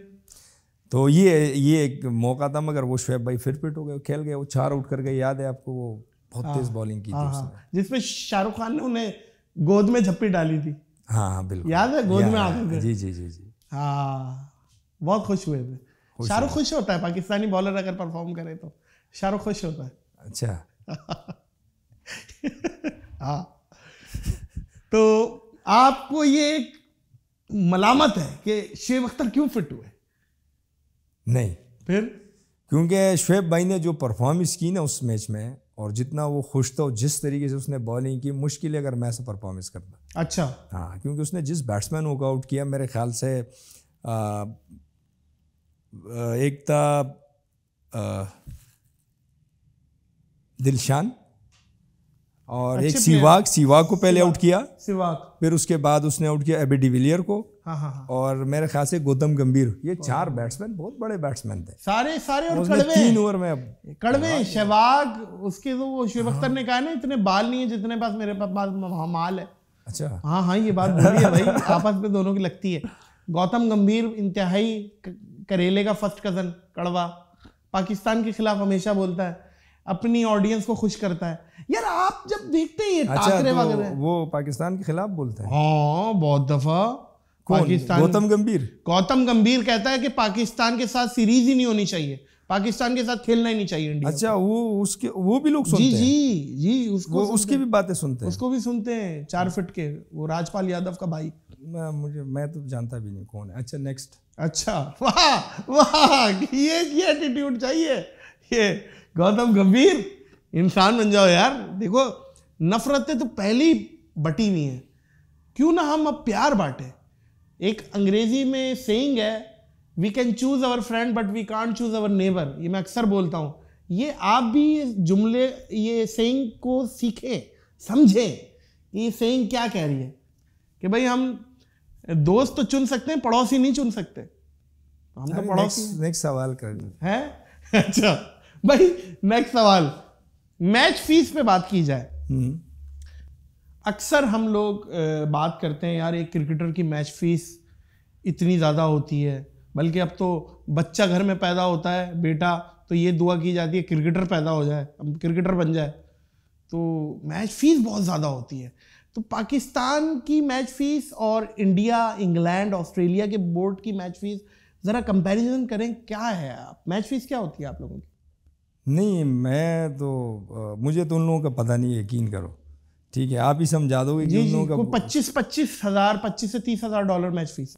तो ये ये एक मौका था मगर वो शुएब भाई फिर फिट हो गए खेल गए वो चार उठ कर गए याद है आपको वो बहुत तेज हाँ, बॉलिंग की थी हाँ, हाँ, जिसमें शाहरुख खान ने उन्हें गोद में झप्पी डाली थी हाँ हाँ बिल्कुल याद है गोद में आकर जी जी जी जी हाँ बहुत खुश हुए थे शाहरुख खुश होता है पाकिस्तानी बॉलर अगर परफॉर्म करे तो शाहरुख खुश होता है अच्छा हाँ तो आपको ये एक मलामत है कि शेब अख्तर क्यों फिट हुए नहीं फिर क्योंकि शुएब भाई ने जो परफॉर्मेंस की ना उस मैच में और जितना वो खुश था जिस तरीके से उसने बॉलिंग की मुश्किल है अगर मैं ऐसा परफॉर्मेंस करता अच्छा हाँ क्योंकि उसने जिस बैट्समैन को आउट किया मेरे ख्याल से आ, एक था दिलशान और एक सिवाक सिवाक को पहले आउट किया सिवाक फिर उसके बाद उसने आउट किया एबी डिविलियर को हाँ, हाँ हाँ और मेरे ख्याल से गौतम गंभीर ये चार बैट्समैन बहुत बड़े बैट्समैन थे सारे सारे और कड़वे तीन ओवर में कड़वे हाँ। शहबाग उसके तो वो शिव अख्तर हाँ। ने कहा ना इतने बाल नहीं है जितने पास मेरे पास माल है अच्छा हाँ हाँ ये बात बोली है भाई आपस में दोनों की लगती है गौतम गंभीर इंतहाई करेले का फर्स्ट कजन कड़वा पाकिस्तान के खिलाफ हमेशा बोलता है अपनी ऑडियंस को खुश करता है यार आप जब देखते हैं अच्छा, तो वो पाकिस्तान के खिलाफ बोलते हैं हाँ बहुत दफा पाकिस्तान गौतम गंभीर गौतम गंभीर कहता है कि पाकिस्तान के साथ सीरीज ही नहीं होनी चाहिए पाकिस्तान के साथ खेलना ही नहीं चाहिए इंडिया अच्छा वो उसके वो भी लोग सुनते जी जी जी उसको उसकी भी बातें सुनते हैं उसको भी सुनते हैं चार फिट के वो राजपाल यादव का भाई मैं मुझे मैं तो जानता भी नहीं कौन है अच्छा नेक्स्ट अच्छा वाह वाह ये ये एटीट्यूड चाहिए ये गौतम गंभीर इंसान बन जाओ यार देखो नफरतें तो पहली बटी हुई हैं क्यों ना हम अब प्यार बांटें एक अंग्रेजी में सेइंग है we can choose our friend but we can't choose our neighbour ये मैं अक्सर बोलता हूँ ये आप भी जुमले ये सेइंग को सीखें समझें ये सेइंग क्या कह रही है कि भाई हम दोस्त तो चुन सकते हैं पड़ोसी नहीं चुन सकते तो हम तो पड़ोसी नेक्स्ट सवाल करना है अच्छा भाई नेक्स्ट सवाल मैच फीस पे बात की जाए हम्म। अक्सर हम लोग बात करते हैं यार एक क्रिकेटर की मैच फीस इतनी ज़्यादा होती है बल्कि अब तो बच्चा घर में पैदा होता है बेटा तो ये दुआ की जाती है क्रिकेटर पैदा हो जाए अब क्रिकेटर बन जाए तो मैच फीस बहुत ज़्यादा होती है तो पाकिस्तान की मैच फीस और इंडिया इंग्लैंड ऑस्ट्रेलिया के बोर्ड की मैच फीस ज़रा कंपैरिजन करें क्या है आप मैच फीस क्या होती है आप लोगों की नहीं मैं तो मुझे तो उन लोगों का पता नहीं यकीन करो ठीक है आप ही समझा दोगे कि उन लोगों का पच्चीस पच्चीस हज़ार पच्चीस से तीस हज़ार डॉलर मैच फीस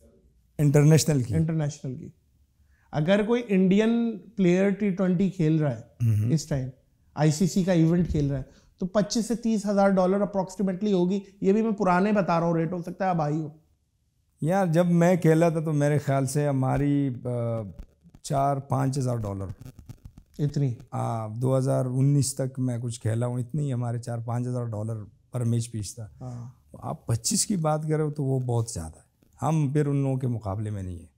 इंटरनेशनल की इंटरनेशनल की अगर कोई इंडियन प्लेयर टी ट्वेंटी खेल रहा है हम्म। इस टाइम आईसीसी का इवेंट खेल रहा है तो पच्चीस से तीस हज़ार डॉलर अप्रोक्सीमेटली होगी ये भी मैं पुराने बता रहा हूँ रेट हो सकता है अब आई हो यार जब मैं खेला था तो मेरे ख्याल से हमारी चार पाँच हज़ार डॉलर इतनी हाँ दो हज़ार उन्नीस तक मैं कुछ खेला हूँ इतनी हमारे चार पाँच हज़ार डॉलर पर मैच पीस था तो आप पच्चीस की बात करें तो वो बहुत ज़्यादा है हम फिर उन लोगों के मुकाबले में नहीं है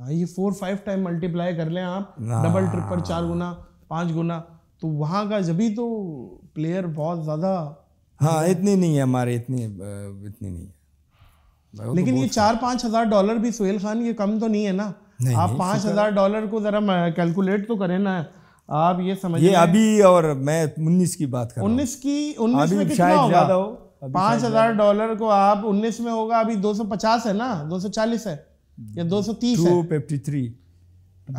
हाँ ये फोर फाइव टाइम मल्टीप्लाई कर लें आप डबल हाँ। ट्रिपल चार गुना पाँच गुना तो वहाँ का जब भी तो प्लेयर बहुत ज़्यादा हाँ इतनी नहीं है हमारे इतनी इतनी नहीं है तो लेकिन तो ये चार पाँच हज़ार डॉलर भी सुहेल खान ये कम तो नहीं है ना नहीं, आप पाँच हज़ार डॉलर को ज़रा कैलकुलेट तो करें ना आप ये समझ ये अभी और मैं उन्नीस की बात कर उन्नीस की उन्नीस में कितना होगा हो पाँच हज़ार डॉलर को आप उन्नीस में होगा अभी दो सौ पचास है ना दो सौ चालीस है या दो सौ तीस है फिफ्टी थ्री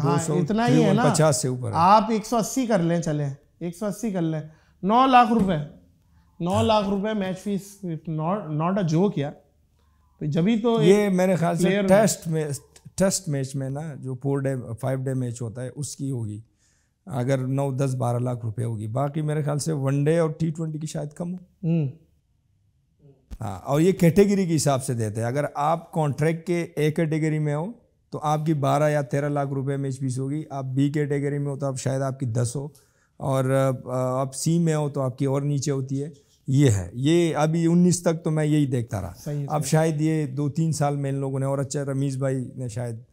हाँ इतना ही है ना पचास से ऊपर आप एक सौ अस्सी कर लें चले एक सौ अस्सी कर लें नौ लाख रुपए नौ लाख रुपए मैच फीस नॉट अ जो किया तो जब ही तो ये मेरे ख्याल से टेस्ट में टेस्ट मैच में ना जो four day five day match होता है उसकी होगी अगर नौ दस बारह लाख रुपए होगी बाकी मेरे ख्याल से वनडे और टी ट्वेंटी की शायद कम हो हम्म। हाँ और ये कैटेगरी के हिसाब से देते हैं अगर आप कॉन्ट्रैक्ट के ए कैटेगरी में हो तो आपकी बारह या तेरह लाख रुपए मैच फीस होगी आप बी कैटेगरी में हो तो आप शायद आपकी दस हो और आप सी में हो तो आपकी और नीचे होती है ये है ये अभी 19 तक तो मैं यही देखता रहा अब शायद ये दो तीन साल में इन लोगों ने और अच्छा रमीज़ भाई ने शायद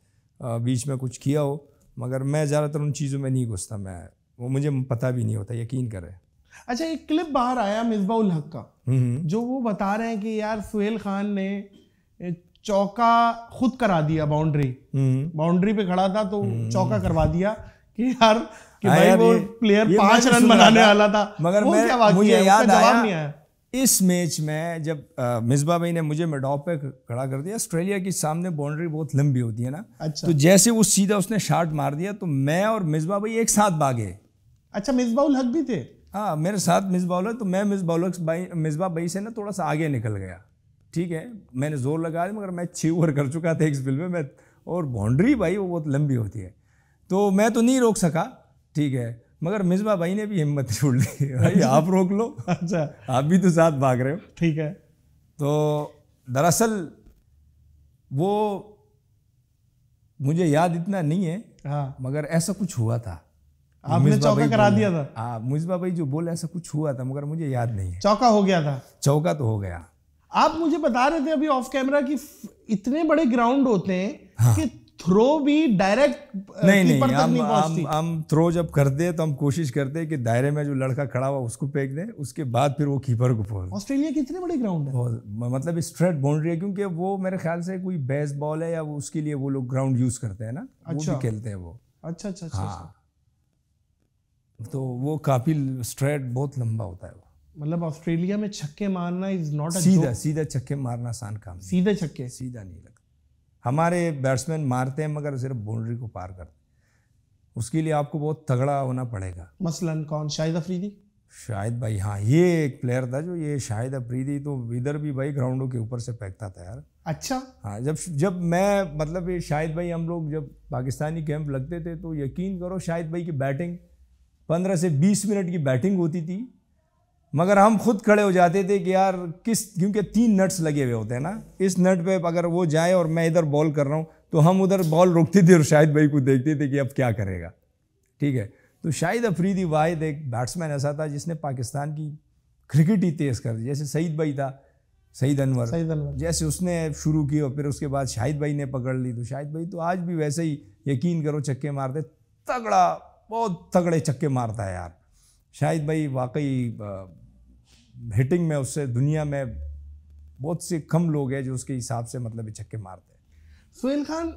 बीच में कुछ किया हो मगर मैं ज़्यादातर उन चीज़ों में नहीं घुसता मैं वो मुझे पता भी नहीं होता यकीन करें अच्छा एक क्लिप बाहर आया उल हक का हम्म, हम्म। जो वो बता रहे हैं कि यार सुहेल खान ने चौका खुद करा दिया बाउंड्री हम्म। बाउंड्री पे खड़ा था तो चौका करवा दिया कि यार कि भाई वो प्लेयर पांच रन बनाने वाला था मगर वो मैं क्या मुझे याद आया नहीं इस मैच में जब मिसबा भाई ने मुझे मेडॉप पे खड़ा कर दिया ऑस्ट्रेलिया के सामने बाउंड्री बहुत लंबी होती है ना अच्छा तो जैसे वो सीधा उसने शार्ट मार दिया तो मैं और मिसबा भाई एक साथ भागे अच्छा मिसबा हक भी थे हाँ मेरे साथ मिस उल तो मैं मिस उल हक भाई मिसबा भाई से ना थोड़ा सा आगे निकल गया ठीक है मैंने जोर लगा दिया मगर मैं छः ओवर कर चुका था एक बिल में मैं और बाउंड्री भाई वो बहुत लंबी होती है तो मैं तो नहीं रोक सका ठीक है मगर मिसबा भाई ने भी हिम्मत छोड़ दी भाई आप रोक लो अच्छा आप भी तो साथ भाग रहे हो ठीक है तो दरअसल वो मुझे याद इतना नहीं है हाँ मगर ऐसा कुछ हुआ था आपने चौका करा दिया था हाँ मुजबा भाई जो बोले ऐसा कुछ हुआ था मगर मुझे याद नहीं है चौका हो गया था चौका तो हो गया आप मुझे बता रहे थे अभी ऑफ कैमरा कि इतने बड़े ग्राउंड होते हैं हाँ। कि थ्रो भी डायरेक्ट uh, नहीं नहीं हम हम हम थ्रो जब करते हैं तो हम कोशिश करते हैं कि दायरे में जो लड़का खड़ा हुआ उसको फेंक दें उसके बाद फिर वो कीपर को फोड़ ऑस्ट्रेलिया कितने बड़े ग्राउंड है मतलब स्ट्रेट बाउंड्री है क्योंकि वो मेरे ख्याल से कोई बॉल है या वो उसके लिए वो लोग ग्राउंड यूज करते हैं ना अच्छा वो भी अच्छा। खेलते हैं वो अच्छा अच्छा अच्छा, हाँ। अच्छा। तो वो काफी स्ट्रेट बहुत लंबा होता है मतलब ऑस्ट्रेलिया में छक्के मारना इज नॉट सीधा सीधा छक्के मारना आसान काम सीधे छक्के सीधा नहीं लगता हमारे बैट्समैन मारते हैं मगर सिर्फ बाउंड्री को पार करते उसके लिए आपको बहुत तगड़ा होना पड़ेगा मसलन कौन शाहिद अफरीदी शाहिद भाई हाँ ये एक प्लेयर था जो ये शाहिद अफरीदी तो इधर भी भाई ग्राउंडों के ऊपर से फेंकता था यार अच्छा हाँ जब जब मैं मतलब ये शाहिद भाई हम लोग जब पाकिस्तानी कैंप लगते थे तो यकीन करो शाहिद भाई की बैटिंग पंद्रह से बीस मिनट की बैटिंग होती थी मगर हम खुद खड़े हो जाते थे कि यार किस क्योंकि तीन नट्स लगे हुए होते हैं ना इस नट पे अगर वो जाए और मैं इधर बॉल कर रहा हूँ तो हम उधर बॉल रोकते थे और शाहिद भाई को देखते थे कि अब क्या करेगा ठीक है तो शाहिद अफरीदी वाहिद एक बैट्समैन ऐसा था जिसने पाकिस्तान की क्रिकेट ही तेज़ कर दी जैसे सईद भाई था सईद अनवर सईद अनवर जैसे उसने शुरू की और फिर उसके बाद शाहिद भाई ने पकड़ ली तो शाहिद भाई तो आज भी वैसे ही यकीन करो छक्के मारते तगड़ा बहुत तगड़े छक्के मारता है यार शायद भाई वाकई हिटिंग में उससे दुनिया में बहुत से कम लोग हैं जो उसके हिसाब से मतलब छक्के मारते हैं सुहेल खान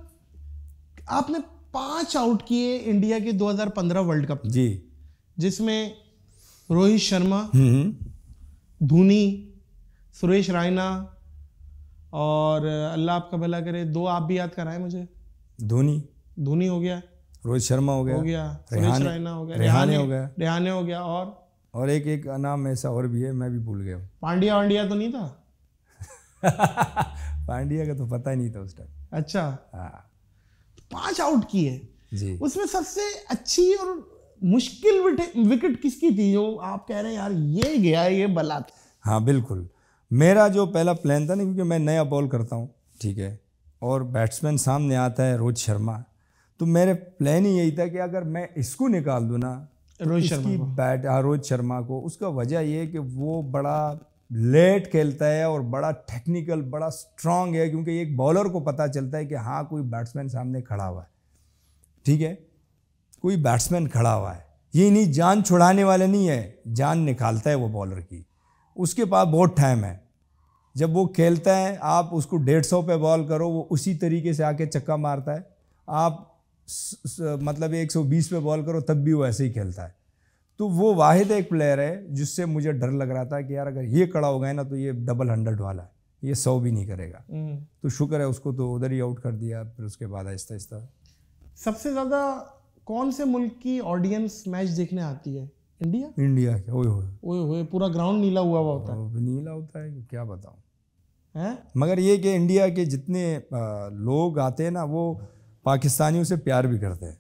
आपने पांच आउट किए इंडिया के 2015 वर्ल्ड कप जी जिसमें रोहित शर्मा हम्म, हम्म। धोनी सुरेश रायना और अल्लाह आपका भला करे दो आप भी याद कराए मुझे धोनी धोनी हो गया रोहित शर्मा हो गया हो गया रेहान हो गया रेहाने हो गया रेहाने हो गया और और एक एक नाम ऐसा और भी है मैं भी भूल गया हूँ पांड्या वांडिया तो नहीं था पांड्या का तो पता ही नहीं था उस टाइम अच्छा हाँ पांच आउट किए जी उसमें सबसे अच्छी और मुश्किल विकेट किसकी थी जो आप कह रहे हैं यार ये गया ये बला हाँ बिल्कुल मेरा जो पहला प्लान था ना क्योंकि मैं नया बॉल करता हूँ ठीक है और बैट्समैन सामने आता है रोहित शर्मा तो मेरे प्लान ही यही था कि अगर मैं इसको निकाल दूँ ना तो रोहित शर्मा की बैट हाँ, रोहित शर्मा को उसका वजह यह है कि वो बड़ा लेट खेलता है और बड़ा टेक्निकल बड़ा स्ट्रांग है क्योंकि एक बॉलर को पता चलता है कि हाँ कोई बैट्समैन सामने खड़ा हुआ है ठीक है कोई बैट्समैन खड़ा हुआ है ये नहीं जान छुड़ाने वाले नहीं है जान निकालता है वो बॉलर की उसके पास बहुत टाइम है जब वो खेलता है आप उसको डेढ़ सौ पे बॉल करो वो उसी तरीके से आके चक्का मारता है आप मतलब 120 पे बॉल करो तब भी वो ऐसे ही खेलता है तो वो वाहिद एक प्लेयर है जिससे मुझे डर लग रहा था कि यार अगर ये कड़ा हो गया ना तो ये डबल हंड्रेड वाला है ये सौ भी नहीं करेगा हम्म। तो शुक्र है उसको तो उधर ही आउट कर दिया फिर उसके बाद आहिस्ता आहिस्ता सबसे ज़्यादा कौन से मुल्क की ऑडियंस मैच देखने आती है इंडिया इंडिया के ओए ओए पूरा ग्राउंड नीला हुआ हुआ होता है नीला होता है क्या बताऊँ मगर ये कि इंडिया के जितने लोग आते हैं ना वो पाकिस्तानियों से प्यार भी करते हैं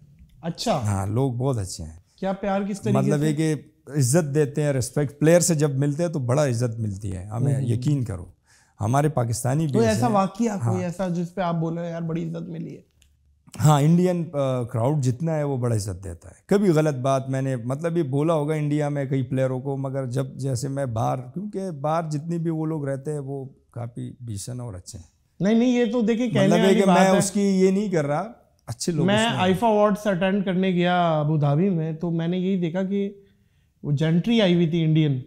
अच्छा हाँ लोग बहुत अच्छे हैं क्या प्यार किस तरीके मतलब ये कि इज्जत देते हैं रिस्पेक्ट प्लेयर से जब मिलते हैं तो बड़ा इज्जत मिलती है हमें हम्म, हम्म। यकीन करो हमारे पाकिस्तानी तो ऐसा वाक्य हाँ। ऐसा जिस पे आप बोल रहे यार बड़ी इज्जत मिली है हाँ इंडियन क्राउड जितना है वो बड़ा इज्जत देता है कभी गलत बात मैंने मतलब ये बोला होगा इंडिया में कई प्लेयरों को मगर जब जैसे मैं बाहर क्योंकि बाहर जितनी भी वो लोग रहते हैं वो काफ़ी भीषण और अच्छे हैं नहीं नहीं ये तो देखिए कहने मतलब बात मैं उसकी ये नहीं कर रहा अच्छे लोग मैं आईफा अवार्ड्स अटेंड करने गया अबू धाबी में तो मैंने यही देखा कि वो जेंट्री आई हुई थी इंडियन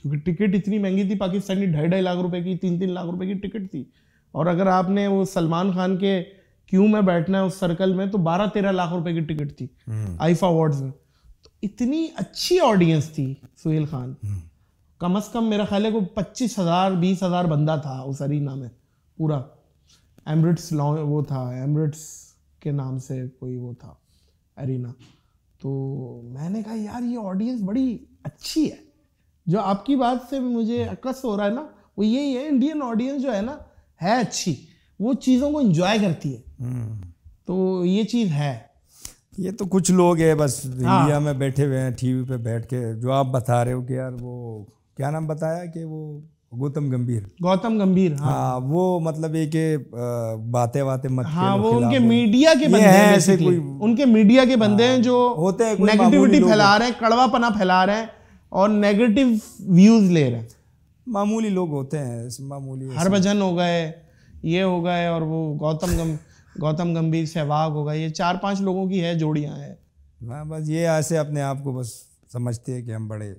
क्योंकि टिकट इतनी महंगी थी पाकिस्तानी ढाई ढाई लाख रुपए की तीन तीन लाख रुपए की टिकट थी और अगर आपने वो सलमान खान के क्यू में बैठना है उस सर्कल में तो बारह तेरह लाख रुपए की टिकट थी हम्म। आईफा अवार्ड्स में तो इतनी अच्छी ऑडियंस थी सुहेल खान हम्म। कम अज कम मेरा ख्याल है कोई पच्चीस हजार बीस हजार बंदा था उस अरीना में पूरा एमरिट्स लॉ वो था एमरिट्स के नाम से कोई वो था एरिना तो मैंने कहा यार ये ऑडियंस बड़ी अच्छी है जो आपकी बात से मुझे अकस हो रहा है ना वो यही है इंडियन ऑडियंस जो है ना है अच्छी वो चीज़ों को इंजॉय करती है हम्म। तो ये चीज़ है ये तो कुछ लोग है बस हाँ। इंडिया में बैठे हुए हैं टीवी पे बैठ के जो आप बता रहे हो कि यार वो क्या नाम बताया कि वो गौतम गंभीर गौतम गंभीर हाँ, हाँ वो मतलब एक बातें बातें मत हाँ वो उनके मीडिया के बंदे हैं ऐसे कोई उनके मीडिया के बंदे हैं हाँ, जो होते हैं नेगेटिविटी फैला रहे हैं कड़वापना फैला रहे हैं और नेगेटिव व्यूज ले रहे हैं मामूली लोग होते हैं मामूली हरभजन हो गए ये हो गए और वो गौतम गौतम गंभीर सहवाग हो गए ये चार पांच लोगों की है जोड़ियां हैं हाँ बस ये ऐसे अपने आप को बस समझते हैं कि हम बड़े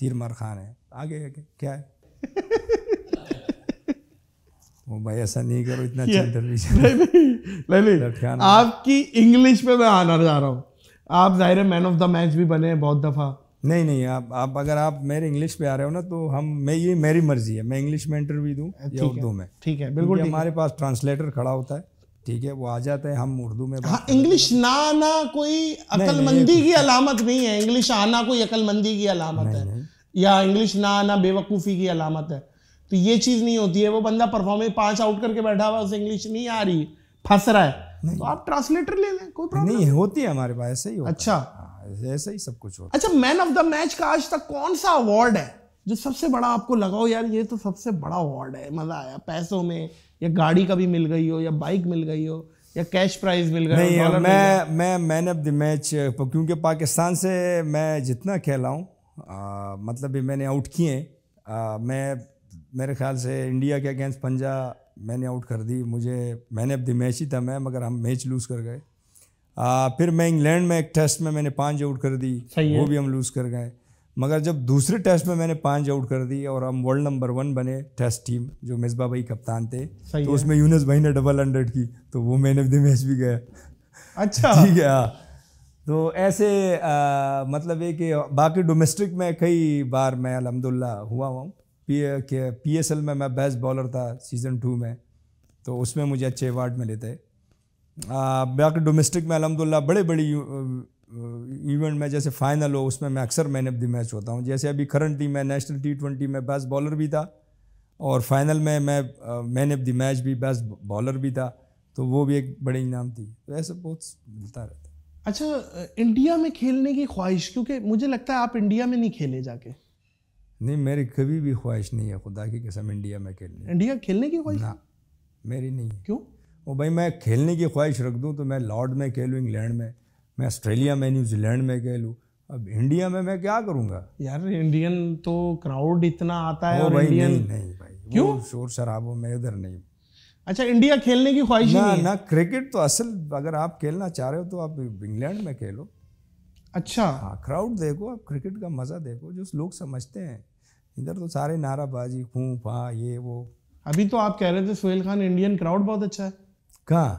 तीर मर खान हैं आगे आगे क्या है वो भाई ऐसा नहीं करो इतना नहीं नहीं आपकी इंग्लिश पे मैं आना जा रहा हूँ आप जाहिर मैन ऑफ द मैच भी बने हैं बहुत दफ़ा नहीं नहीं आप आप अगर आप मेरे इंग्लिश पे आ रहे हो ना तो हम मैं ये मेरी मर्जी है मैं इंग्लिश में इंटरव्यू दूँ या उर्दू में ठीक है बिल्कुल हमारे पास ट्रांसलेटर खड़ा होता है ठीक है वो आ जाते हैं हम उर्दू में हाँ, इंग्लिश ना आना कोई अकलमंदी की अलामत नहीं है इंग्लिश आना कोई अकलमंदी की अलामत है या इंग्लिश ना आना बेवकूफ़ी की अलामत है तो ये चीज़ नहीं होती है वो बंदा परफॉर्मेंस पाँच आउट करके बैठा हुआ उसे इंग्लिश नहीं आ रही फंस रहा है तो आप ट्रांसलेटर ले लें कोई प्रॉब्लम नहीं होती है हमारे पास ऐसे ही अच्छा हाँ, ऐसा ही सब कुछ होता अच्छा मैन ऑफ द मैच का आज तक कौन सा अवार्ड है जो सबसे बड़ा आपको लगा हो यार ये तो सबसे बड़ा अवार्ड है मज़ा आया पैसों में या गाड़ी कभी मिल गई हो या बाइक मिल गई हो या कैश प्राइज मिल गया नहीं मैं मैं मैन ऑफ द मैच क्योंकि पाकिस्तान से मैं जितना खेला हूँ मतलब भी मैंने आउट किए मैं मेरे ख्याल से इंडिया के अगेंस्ट पंजा मैंने आउट कर दी मुझे मैंने अब दी मैच ही था मैं मगर हम मैच लूज़ कर गए आ, फिर मैं इंग्लैंड में एक टेस्ट में मैंने पाँच आउट कर दी वो भी हम लूज़ कर गए मगर जब दूसरे टेस्ट में मैंने पाँच आउट कर दी और हम वर्ल्ड नंबर वन बने टेस्ट टीम जो मिसबा भाई कप्तान थे तो उसमें यूनस भाई ने डबल हंड्रेड की तो वो मैन ऑफ द मैच भी गया अच्छा ठीक है हाँ। तो ऐसे आ, मतलब ये कि बाकी डोमेस्टिक में कई बार मैं अलहमदिल्ला हुआ हूँ पी पी एस एल में मैं बेस्ट बॉलर था सीज़न टू में तो उसमें मुझे अच्छे अवार्ड मिले थे बाकी डोमेस्टिक में अलहमदिल्ला बड़े बड़ी इवेंट में जैसे फ़ाइनल हो उसमें मैं अक्सर मैन ऑफ द मैच होता हूँ जैसे अभी करंटली मैं नेशनल टी ट्वेंटी में बेस्ट बॉलर भी था और फाइनल में मैं मैन ऑफ द मैच भी बेस्ट बॉलर भी था तो वो भी एक बड़ी इनाम थी तो ऐसा बहुत मिलता रहता अच्छा इंडिया में खेलने की ख्वाहिश क्योंकि मुझे लगता है आप इंडिया में नहीं खेले जाके नहीं मेरी कभी भी ख्वाहिश नहीं है खुदा की कसम इंडिया में खेलने इंडिया खेलने की ख्वाहिश ना मेरी नहीं है क्यों वो भाई मैं खेलने की ख्वाहिश रख दूँ तो मैं लॉर्ड में खेलूँ इंग्लैंड में मैं ऑस्ट्रेलिया में न्यूजीलैंड में खेलूँ अब इंडिया में मैं क्या करूँगा यार इंडियन तो क्राउड इतना आता है और भाई इंडियन नहीं, नहीं भाई क्यों शोर शराबों में इधर नहीं अच्छा इंडिया खेलने की ख्वाहिश ना नहीं ना क्रिकेट तो असल अगर आप खेलना चाह रहे हो तो आप इंग्लैंड में खेलो अच्छा हाँ क्राउड देखो आप क्रिकेट का मज़ा देखो जो लोग समझते हैं इधर तो सारे नाराबाजी खूं फा ये वो अभी तो आप कह रहे थे सुहेल खान इंडियन क्राउड बहुत अच्छा है कहाँ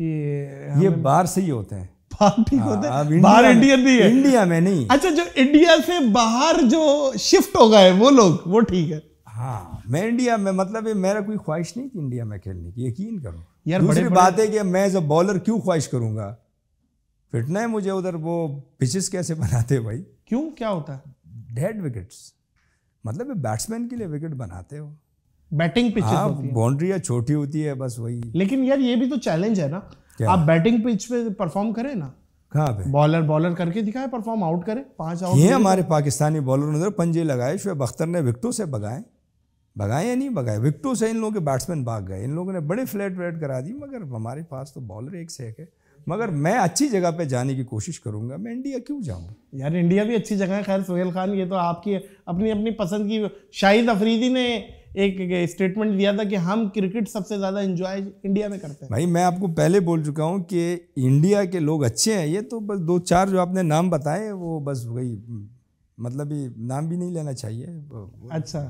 ये ये बाहर से ही होते हैं बाहर ठीक हाँ, होते हैं बाहर इंडियन भी है इंडिया में नहीं अच्छा जो इंडिया से बाहर जो शिफ्ट हो गए वो लोग वो ठीक है हाँ मैं इंडिया में मतलब ये मेरा कोई ख्वाहिश नहीं थी इंडिया में खेलने की यकीन करो यार दूसरी बात है कि मैं एज बॉलर क्यों ख्वाहिश करूंगा फिटना है मुझे उधर वो पिचेस कैसे बनाते भाई क्यों क्या होता है डेड विकेट्स मतलब बैट्समैन के लिए विकेट बनाते हो बैटिंग पिच हाँ, बाउंड्रिया छोटी होती है बस वही लेकिन यार ये भी तो चैलेंज है ना क्या? आप बैटिंग पिच पे परफॉर्म करें ना कहाँ पे बॉलर बॉलर करके दिखाए परफॉर्म आउट करें पांच आउट ये हमारे पाकिस्तानी बॉलर ने पंजे लगाए शुएब अख्तर ने विकटों से बगाए भगाए या नहीं भगाए विकटों से इन लोगों के बैट्समैन भाग गए इन लोगों ने बड़े फ्लैट व्लेट करा दी मगर हमारे पास तो बॉलर एक से एक है मगर मैं अच्छी जगह पे जाने की कोशिश करूंगा मैं इंडिया क्यों जाऊँ यार इंडिया भी अच्छी जगह है खैर सोहेल खान ये तो आपकी अपनी अपनी पसंद की शाहिद अफरीदी ने एक स्टेटमेंट दिया था कि हम क्रिकेट सबसे ज़्यादा इंजॉय इंडिया में करते हैं भाई मैं आपको पहले बोल चुका हूँ कि इंडिया के लोग अच्छे हैं ये तो बस दो चार जो आपने नाम बताए वो बस वही मतलब ये नाम भी नहीं लेना चाहिए अच्छा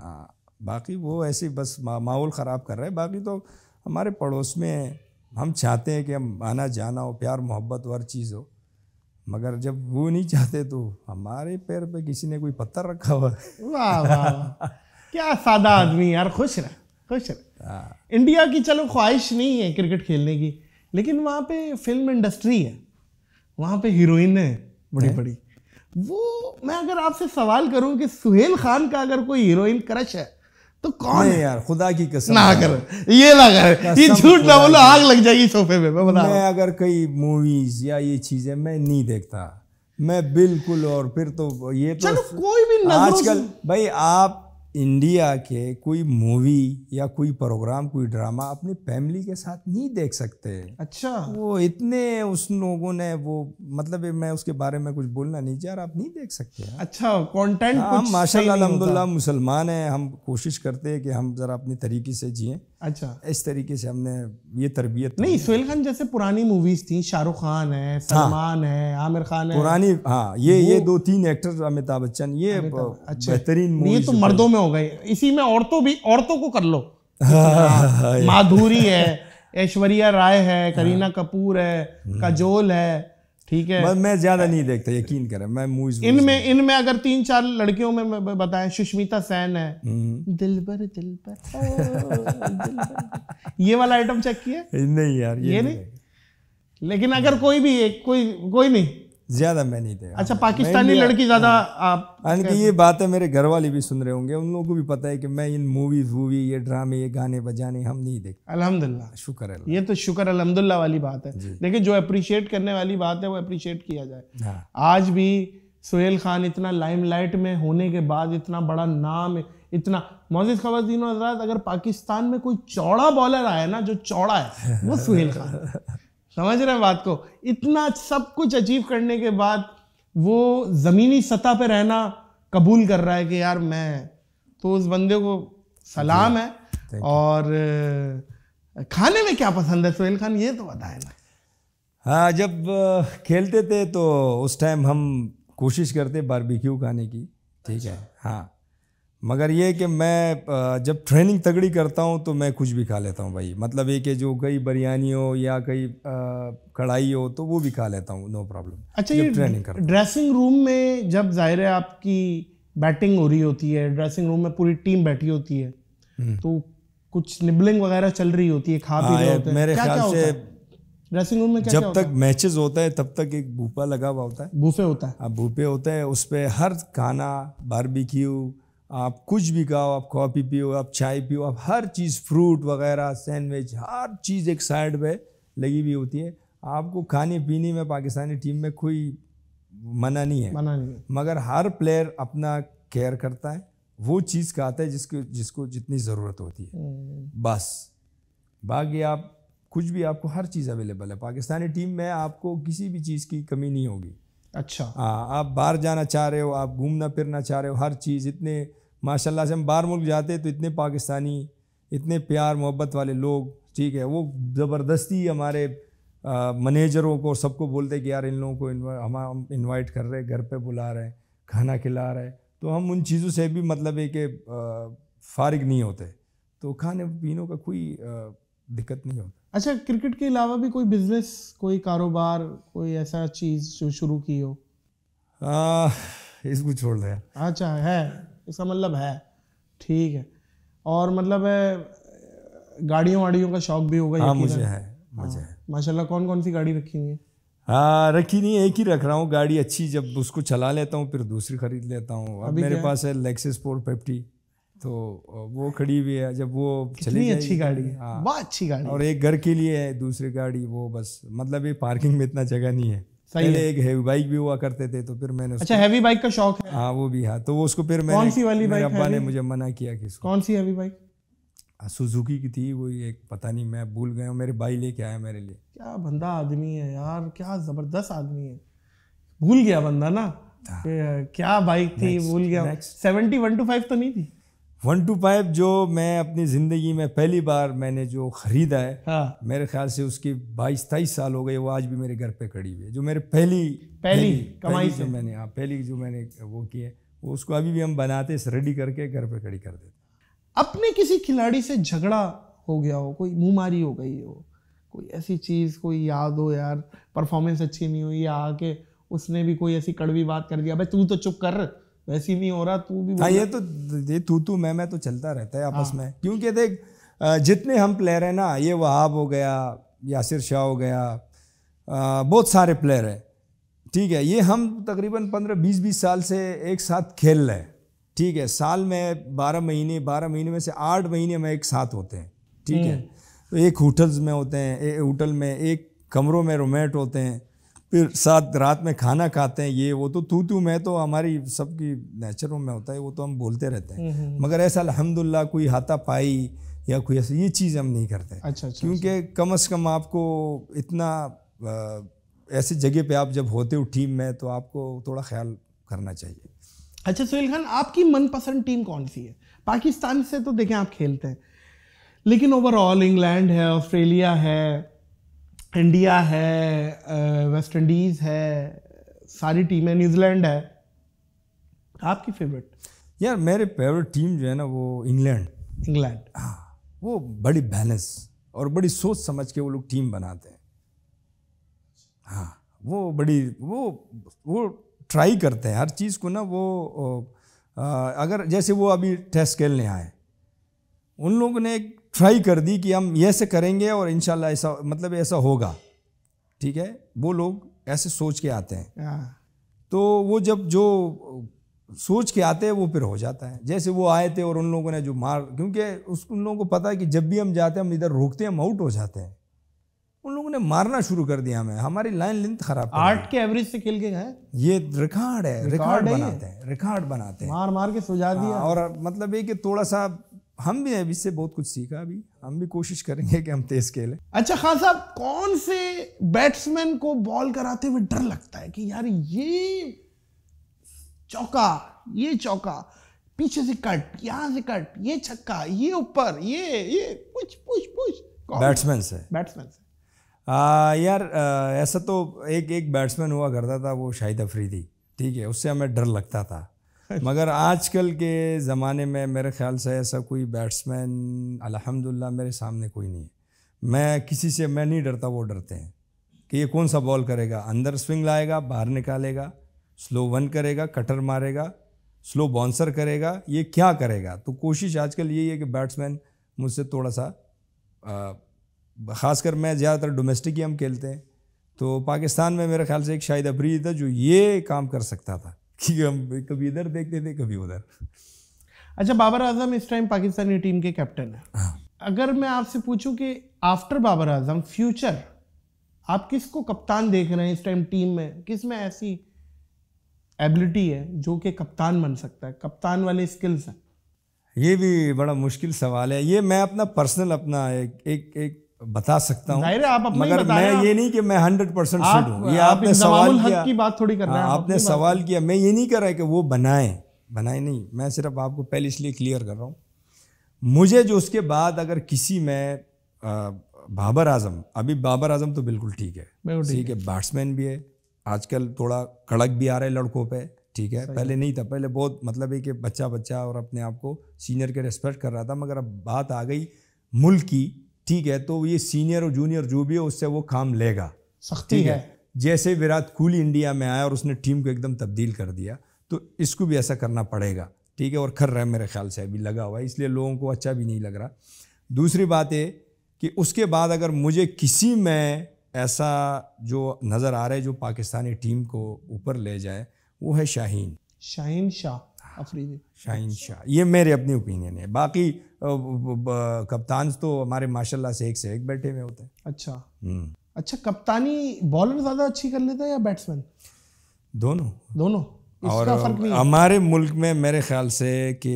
हाँ बाकी वो ऐसे बस मा, माहौल ख़राब कर रहे हैं बाकी तो हमारे पड़ोस में हम चाहते हैं कि हम आना जाना हो प्यार मोहब्बत हो हर चीज़ हो मगर जब वो नहीं चाहते तो हमारे पैर पे किसी ने कोई पत्थर रखा हुआ वाह वाह क्या सादा आदमी यार खुश रहे खुश रहे हाँ। इंडिया की चलो ख्वाहिश नहीं है क्रिकेट खेलने की लेकिन वहाँ पे फिल्म इंडस्ट्री है वहाँ पे है बड़ी बड़ी वो मैं अगर आपसे सवाल करूं कि सुहेल खान का अगर कोई हीरोइन क्रश है तो कौन है यार खुदा की कसम ना कर ये ना कर ये झूठ ना बोलो आग लग जाएगी सोफे में मैं बता मैं अगर कई मूवीज या ये चीजें मैं नहीं देखता मैं बिल्कुल और फिर तो ये तो कोई भी आजकल भाई आप इंडिया के कोई मूवी या कोई प्रोग्राम कोई ड्रामा अपनी फैमिली के साथ नहीं देख सकते अच्छा वो इतने उस लोगों ने वो मतलब मैं उसके बारे में कुछ बोलना नहीं चाह रहा आप नहीं देख सकते अच्छा कंटेंट हम माशा अलहमदुल्ला मुसलमान हैं हम कोशिश करते हैं कि हम ज़रा अपने तरीके से जिए अच्छा इस तरीके से हमने ये तरबियत नहीं सुहेल खान जैसे पुरानी मूवीज थी शाहरुख खान है हाँ। सलमान हाँ, है आमिर खान है पुरानी हाँ ये ये दो तीन एक्टर अमिताभ बच्चन ये अच्छा, बेहतरीन ये तो मर्दों में हो गए इसी में औरतों भी औरतों को कर लो हाँ, हाँ, माधुरी है ऐश्वर्या राय है करीना कपूर है हम्म। काजोल है ठीक है मैं ज्यादा नहीं देखता यकीन करें मैं मूवीज इनमें इनमें अगर तीन चार लड़कियों में बताएं सुष्मिता सेन है हम्म। दिलबर दिलबर, दिलबर ये वाला आइटम चेक किया नहीं यार ये, नहीं लेकिन अगर कोई भी एक कोई कोई नहीं ज्यादा मैं नहीं देगा अच्छा पाकिस्तानी लड़की ज्यादा हाँ। आप यानी कि ये बातें मेरे घर वाले भी सुन रहे होंगे उन लोगों को भी पता है कि मैं इन मूवीज वूवी ये ड्रामे ये गाने बजाने हम नहीं देखते अलहमदुल्ला शुक्र है ये तो शुक्र अलहमदुल्ला वाली बात है देखिए जो अप्रिशिएट करने वाली बात है वो अप्रिशिएट किया जाए हाँ। आज भी सुहेल खान इतना लाइमलाइट में होने के बाद इतना बड़ा नाम इतना मोजिद खवाजीन हजरात अगर पाकिस्तान में कोई चौड़ा बॉलर आया ना जो चौड़ा है वो सुहेल खान समझ रहे हैं बात को इतना सब कुछ अचीव करने के बाद वो ज़मीनी सतह पे रहना कबूल कर रहा है कि यार मैं तो उस बंदे को सलाम है और खाने में क्या पसंद है सोहेल खान ये तो बताए ना हाँ जब खेलते थे तो उस टाइम हम कोशिश करते बारबेक्यू खाने की ठीक है अच्छा। हाँ मगर ये कि मैं जब ट्रेनिंग तगड़ी करता हूँ तो मैं कुछ भी खा लेता हूँ भाई मतलब ये कि जो कई बिरयानी हो या कई कढ़ाई हो तो वो भी खा लेता हूँ नो प्रॉब्लम अच्छा ये ट्रेनिंग कर ड्रेसिंग रूम में जब जाहिर है आपकी बैटिंग हो रही होती है ड्रेसिंग रूम में पूरी टीम बैठी होती है हम्म। तो कुछ निबलिंग वगैरह चल रही होती है खा पी हाँ, मेरे ख्याल से ड्रेसिंग रूम में क्या जब क्या तक मैचेस होता है तब तक एक भूपा लगा हुआ होता है भूफे होता है अब हाँ, भूफे होता है उस पर हर खाना बारबिक्यू आप कुछ भी खाओ आप कॉफ़ी पियो आप चाय पियो आप हर चीज़ फ्रूट वगैरह सैंडविच हर चीज़ एक साइड पर लगी हुई होती है आपको खाने पीने में पाकिस्तानी टीम में कोई मना नहीं है मना नहीं मगर हर प्लेयर अपना केयर करता है वो चीज़ खाता है जिसको जिसको जितनी ज़रूरत होती है हम्म। बस बाकी आप कुछ भी आपको हर चीज़ अवेलेबल है पाकिस्तानी टीम में आपको किसी भी चीज़ की कमी नहीं होगी अच्छा हाँ आप बाहर जाना चाह रहे हो आप घूमना फिरना चाह रहे हो हर चीज़ इतने माशाल्लाह से हम बाहर मुल्क जाते तो इतने पाकिस्तानी इतने प्यार मोहब्बत वाले लोग ठीक है वो ज़बरदस्ती हमारे मैनेजरों को सबको बोलते हैं कि यार इन लोगों को हम इन्वाइट कर रहे हैं घर पे बुला रहे हैं खाना खिला रहे हैं तो हम उन चीज़ों से भी मतलब है कि फारिग नहीं होते तो खाने पीने का कोई दिक्कत नहीं होती अच्छा क्रिकेट के अलावा भी कोई बिजनेस कोई कारोबार कोई ऐसा चीज जो शुरू की हो आ, इसको छोड़ दे अच्छा है इसका मतलब है ठीक है और मतलब है गाड़ियों वाड़ियों का शौक भी होगा हाँ मुझे है मुझे हाँ। है माशाल्लाह कौन कौन सी गाड़ी रखी हुई है हाँ रखी नहीं एक ही रख रहा हूँ गाड़ी अच्छी जब उसको चला लेता हूँ फिर दूसरी खरीद लेता हूँ अब मेरे पास है लेक्सिस फोर फिफ्टी तो वो खड़ी हुई है जब वो चली अच्छी गाड़ी है हाँ। बहुत अच्छी गाड़ी और एक घर के लिए है दूसरी गाड़ी वो बस मतलब ये पार्किंग में इतना जगह नहीं है सही पहले है। एक हैवी बाइक भी हुआ करते थे तो फिर मैंने अच्छा हैवी बाइक का शौक है हाँ वो भी हाँ तो वो उसको फिर मैंने कौन सी वाली बाइक अब्बा ने मुझे मना किया कि कौन सी हैवी बाइक सुजुकी की थी वो एक पता नहीं मैं भूल गया मेरे भाई लेके आया मेरे लिए क्या बंदा आदमी है यार क्या जबरदस्त आदमी है भूल गया बंदा ना हाँ। क्या बाइक थी भूल गया सेवेंटी वन टू फाइव तो नहीं थी वन टू फाइव जो मैं अपनी ज़िंदगी में पहली बार मैंने जो ख़रीदा है हाँ। मेरे ख्याल से उसकी बाईस तेईस साल हो गए वो आज भी मेरे घर पे खड़ी हुई है जो मेरे पहली पहली, पहली कमाई पहली जो मैंने हाँ पहली जो मैंने वो की है वो उसको अभी भी हम बनाते रेडी करके घर पे खड़ी कर देते अपने किसी खिलाड़ी से झगड़ा हो गया हो कोई मुँह मारी हो गई हो कोई ऐसी चीज़ कोई याद हो यार परफॉर्मेंस अच्छी नहीं हुई या आके उसने भी कोई ऐसी कड़वी बात कर दिया भाई तू तो चुप कर वैसे नहीं हो रहा तू भी हाँ ये तो ये तू तू मैं मैं तो चलता रहता है आपस हाँ। में क्योंकि देख जितने हम प्लेयर हैं ना ये वहाब हो गया यासिर शाह हो गया बहुत सारे प्लेयर हैं ठीक है ये हम तकरीबन पंद्रह बीस बीस साल से एक साथ खेल रहे हैं ठीक है साल में बारह महीने बारह महीने में से आठ महीने में एक साथ होते हैं ठीक है हम्म। तो एक होटल्स में होते हैं एक होटल में एक कमरों में रोमेट होते हैं फिर साथ रात में खाना खाते हैं ये वो तो तू तू मैं तो हमारी सबकी नेचरों में होता है वो तो हम बोलते रहते हैं हम्म, हम्म। मगर ऐसा अलहमदिल्ला कोई हाथा पाई या कोई ऐसा ये चीज़ हम नहीं करते अच्छा, अच्छा क्योंकि अच्छा। कम से कम आपको इतना ऐसे जगह पे आप जब होते हो टीम में तो आपको थोड़ा ख्याल करना चाहिए अच्छा सुहेल खान आपकी मनपसंद टीम कौन सी है पाकिस्तान से तो देखें आप खेलते हैं लेकिन ओवरऑल इंग्लैंड है ऑस्ट्रेलिया है इंडिया है वेस्ट इंडीज़ है सारी टीमें न्यूजीलैंड है आपकी फेवरेट यार मेरे फेवरेट टीम जो है ना वो इंग्लैंड इंग्लैंड हाँ वो बड़ी बैलेंस और बड़ी सोच समझ के वो लोग टीम बनाते हैं हाँ वो बड़ी वो वो ट्राई करते हैं हर चीज़ को ना वो आ, अगर जैसे वो अभी टेस्ट खेलने आए उन लोगों ने एक ट्राई कर दी कि हम ऐसे करेंगे और इन ऐसा मतलब ऐसा होगा ठीक है वो लोग ऐसे सोच के आते हैं हाँ। तो वो जब जो सोच के आते हैं वो फिर हो जाता है जैसे वो आए थे और उन लोगों ने जो मार क्योंकि उस उन लोगों को पता है कि जब भी हम जाते हैं हम इधर रोकते हैं हम आउट हो जाते हैं उन लोगों ने मारना शुरू कर दिया हमें हमारी लाइन लेंथ खराब आठ के एवरेज से खेल के गए ये रिकॉर्ड है रिकॉर्ड बनाते हैं रिकॉर्ड बनाते हैं मार मार के सुझा हाँ, दिया और मतलब ये कि थोड़ा सा हम भी अभी से बहुत कुछ सीखा अभी हम भी कोशिश करेंगे कि हम तेज खेले अच्छा खान साहब कौन से बैट्समैन को बॉल कराते हुए डर लगता है कि यार ये चौका ये चौका पीछे से कट यहाँ से कट ये छक्का ये ऊपर ये ये पुछ पुछ पुछ बैट्समैन से बैट्समैन से आ, यार आ, ऐसा तो एक एक बैट्समैन हुआ करता था वो शाहिद अफरीदी ठीक है उससे हमें डर लगता था मगर आजकल के ज़माने में मेरे ख्याल से ऐसा कोई बैट्समैन अल्हम्दुलिल्लाह मेरे सामने कोई नहीं है मैं किसी से मैं नहीं डरता वो डरते हैं कि ये कौन सा बॉल करेगा अंदर स्विंग लाएगा बाहर निकालेगा स्लो वन करेगा कटर मारेगा स्लो बाउंसर करेगा ये क्या करेगा तो कोशिश आजकल यही है कि बैट्समैन मुझसे थोड़ा सा ख़ासकर मैं ज़्यादातर डोमेस्टिक ही हम खेलते हैं तो पाकिस्तान में मेरे ख्याल से एक शाहिद अबरी था जो ये काम कर सकता था कि हम कभी इधर देखते थे कभी उधर अच्छा बाबर आजम इस टाइम पाकिस्तानी टीम के कैप्टन है हाँ। अगर मैं आपसे पूछूं कि आफ्टर बाबर आजम फ्यूचर आप किसको कप्तान देख रहे हैं इस टाइम टीम में किस में ऐसी एबिलिटी है जो कि कप्तान बन सकता है कप्तान वाले स्किल्स हैं ये भी बड़ा मुश्किल सवाल है ये मैं अपना पर्सनल अपना एक एक एक बता सकता हूँ मगर मैं ये नहीं कि मैं हंड्रेड परसेंट शुड हूँ ये आपने सवाल किया की बात थोड़ी करना है हाँ, आपने सवाल किया मैं ये नहीं कर रहा है कि वो बनाए बनाए नहीं मैं सिर्फ आपको पहले इसलिए क्लियर कर रहा हूँ मुझे जो उसके बाद अगर किसी में बाबर आजम अभी बाबर आजम तो बिल्कुल ठीक है ठीक है बैट्समैन भी है आजकल थोड़ा कड़क भी आ रहे लड़कों पे ठीक है पहले नहीं था पहले बहुत मतलब है कि बच्चा बच्चा और अपने आप को सीनियर के रेस्पेक्ट कर रहा था मगर अब बात आ गई मुल्क की ठीक है तो ये सीनियर और जूनियर जो भी है उससे वो काम लेगा सख्ती है।, है जैसे विराट कोहली इंडिया में आया और उसने टीम को एकदम तब्दील कर दिया तो इसको भी ऐसा करना पड़ेगा ठीक है और कर रहा है मेरे ख्याल से अभी लगा हुआ है इसलिए लोगों को अच्छा भी नहीं लग रहा दूसरी बात ये कि उसके बाद अगर मुझे किसी में ऐसा जो नज़र आ रहा है जो पाकिस्तानी टीम को ऊपर ले जाए वो है शाहीन शाहीन शाह अफरीदी ये मेरे अपनी ओपिनियन है बाकी कप्तान तो हमारे माशाल्लाह से एक से एक बैठे हुए होते हैं अच्छा हम्म। अच्छा कप्तानी बॉलर ज़्यादा अच्छी कर लेता है या बैट्समैन दोनों दोनों और हमारे मुल्क में मेरे ख्याल से कि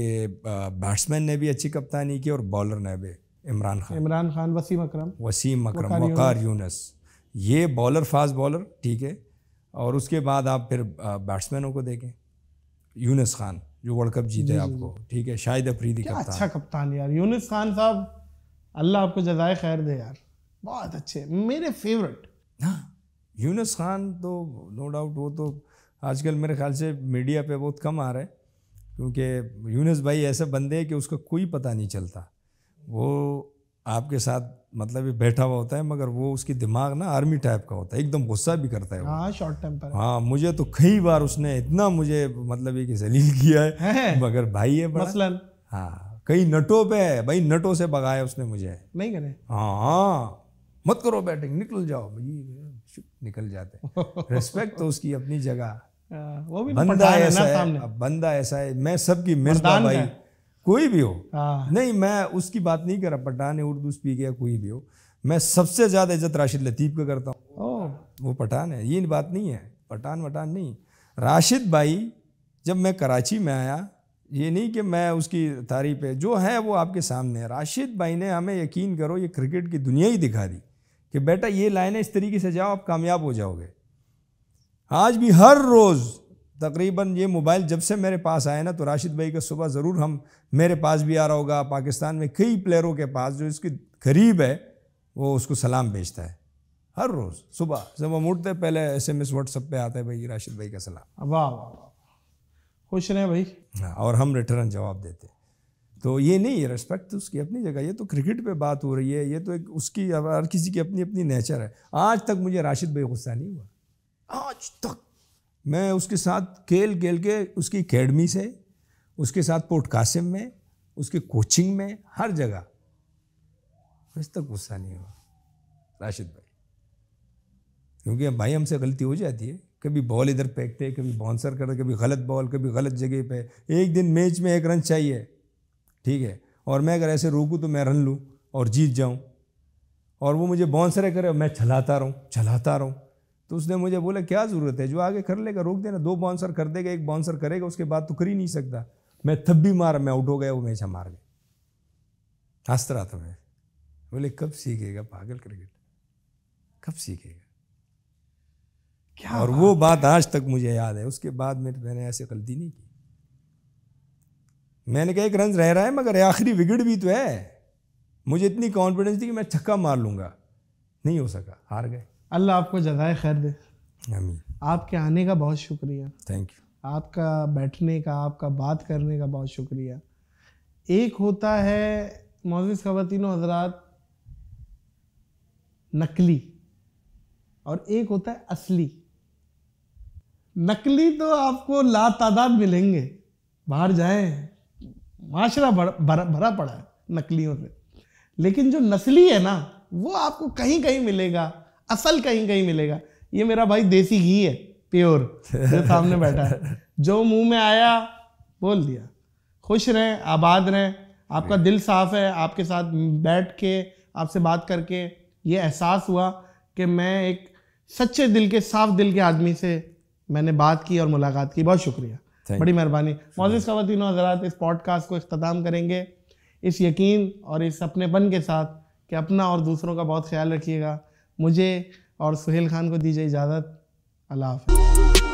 बैट्समैन ने भी अच्छी कप्तानी की और बॉलर ने भी इमरान खान इमरान खान वसीम अकरम वसीम अकरम वकार यूनस ये बॉलर फास्ट बॉलर ठीक है और उसके बाद आप फिर बैट्समैनों को देखें यूनस खान जो वर्ल्ड कप जीते आपको ठीक है शाहिद अफरीदी कप्तान अच्छा कप्तान यार यूनिस खान साहब अल्लाह आपको जजाय खैर दे यार बहुत अच्छे मेरे फेवरेट हाँ, यूनिस खान तो नो डाउट वो तो आजकल मेरे ख्याल से मीडिया पे बहुत कम आ रहा है क्योंकि यूनिस भाई ऐसे बंदे हैं कि उसका कोई पता नहीं चलता वो आपके साथ मतलब ये बैठा हुआ होता है मगर वो उसकी दिमाग ना आर्मी टाइप का होता है एकदम गुस्सा भी करता है हाँ शॉर्ट टेम्पर हाँ मुझे तो कई बार उसने इतना मुझे मतलब ये कि जलील किया है, है? मगर भाई है बड़ा मसलन हाँ कई नटों पे है भाई नटों से भगाया उसने मुझे नहीं करे हाँ मत करो बैटिंग निकल जाओ भाई निकल जाते रेस्पेक्ट तो उसकी अपनी जगह हाँ, वो भी बंदा ऐसा है बंदा ऐसा है मैं सबकी मिर्जा भाई कोई भी हो हाँ। नहीं मैं उसकी बात नहीं कर रहा पठान है उर्दू स्पीक या कोई भी हो मैं सबसे ज़्यादा इज्जत राशिद लतीफ़ का करता हूँ वो पठान है ये बात नहीं है पठान वठान नहीं राशिद भाई जब मैं कराची में आया ये नहीं कि मैं उसकी तारीफ पे जो है वो आपके सामने है राशिद भाई ने हमें यकीन करो ये क्रिकेट की दुनिया ही दिखा दी कि बेटा ये लाइनें इस तरीके से जाओ आप कामयाब हो जाओगे आज भी हर रोज़ तकरीबन ये मोबाइल जब से मेरे पास आया ना तो राशिद भाई का सुबह ज़रूर हम मेरे पास भी आ रहा होगा पाकिस्तान में कई प्लेयरों के पास जो इसके करीब है वो उसको सलाम भेजता है हर रोज़ सुबह जब हम उठते पहले एस एम एस व्हाट्सअप पर आता है भाई राशिद भाई का सलाम वाह वाह खुश रहे भाई हाँ और हम रिटर्न जवाब देते तो ये नहीं है रेस्पेक्ट तो उसकी अपनी जगह ये तो क्रिकेट पे बात हो रही है ये तो एक उसकी हर किसी की अपनी अपनी नेचर है आज तक मुझे राशिद भाई गुस्सा नहीं हुआ आज तक मैं उसके साथ खेल खेल के उसकी अकेडमी से उसके साथ पोर्ट कासिम में उसके कोचिंग में हर जगह आज तक गुस्सा नहीं हुआ राशिद भाई क्योंकि अब भाई हमसे गलती हो जाती है कभी बॉल इधर फेंकते कभी बाउंसर करते कभी गलत बॉल कभी गलत जगह पे एक दिन मैच में एक रन चाहिए ठीक है और मैं अगर ऐसे रोकूँ तो मैं रन लूँ और जीत जाऊँ और वो मुझे बाउंसरे करे मैं चलाता रहूँ चलाता रहूँ तो उसने मुझे बोला क्या ज़रूरत है जो आगे कर लेगा रोक देना दो बाउंसर कर देगा एक बाउंसर करेगा उसके बाद तो कर ही नहीं सकता मैं भी मारा मैं आउट हो गया वो हमेशा मार गए हंस रहा था मैं बोले कब सीखेगा पागल क्रिकेट कब सीखेगा क्या और वो बात आज तक मुझे याद है उसके बाद में मैंने ऐसे गलती नहीं की मैंने कहा एक रन रह रहा है मगर आखिरी विकेट भी तो है मुझे इतनी कॉन्फिडेंस थी कि मैं छक्का मार लूंगा नहीं हो सका हार गए अल्लाह आपको जजाय खैर दे आमीन आपके आने का बहुत शुक्रिया थैंक यू आपका बैठने का आपका बात करने का बहुत शुक्रिया एक होता है मोज़ ख़वान हजरात नकली और एक होता है असली नकली तो आपको ला तादाद मिलेंगे बाहर जाए माशरा भरा, भरा पड़ा है नकलियों से लेकिन जो नस्ली है ना वो आपको कहीं कहीं मिलेगा असल कहीं कहीं मिलेगा ये मेरा भाई देसी घी है प्योर जो सामने बैठा है जो मुंह में आया बोल दिया खुश रहें आबाद रहें आपका दिल साफ है आपके साथ बैठ के आपसे बात करके ये एहसास हुआ कि मैं एक सच्चे दिल के साफ दिल के आदमी से मैंने बात की और मुलाकात की बहुत शुक्रिया बड़ी मेहरबानी मोजिज़ खातिन हजरात इस पॉडकास्ट को अख्ताम करेंगे इस यकीन और इस अपने बन के साथ कि अपना और दूसरों का बहुत ख्याल रखिएगा मुझे और सुहेल खान को दीजिए इजाज़त अल्लाह हाफ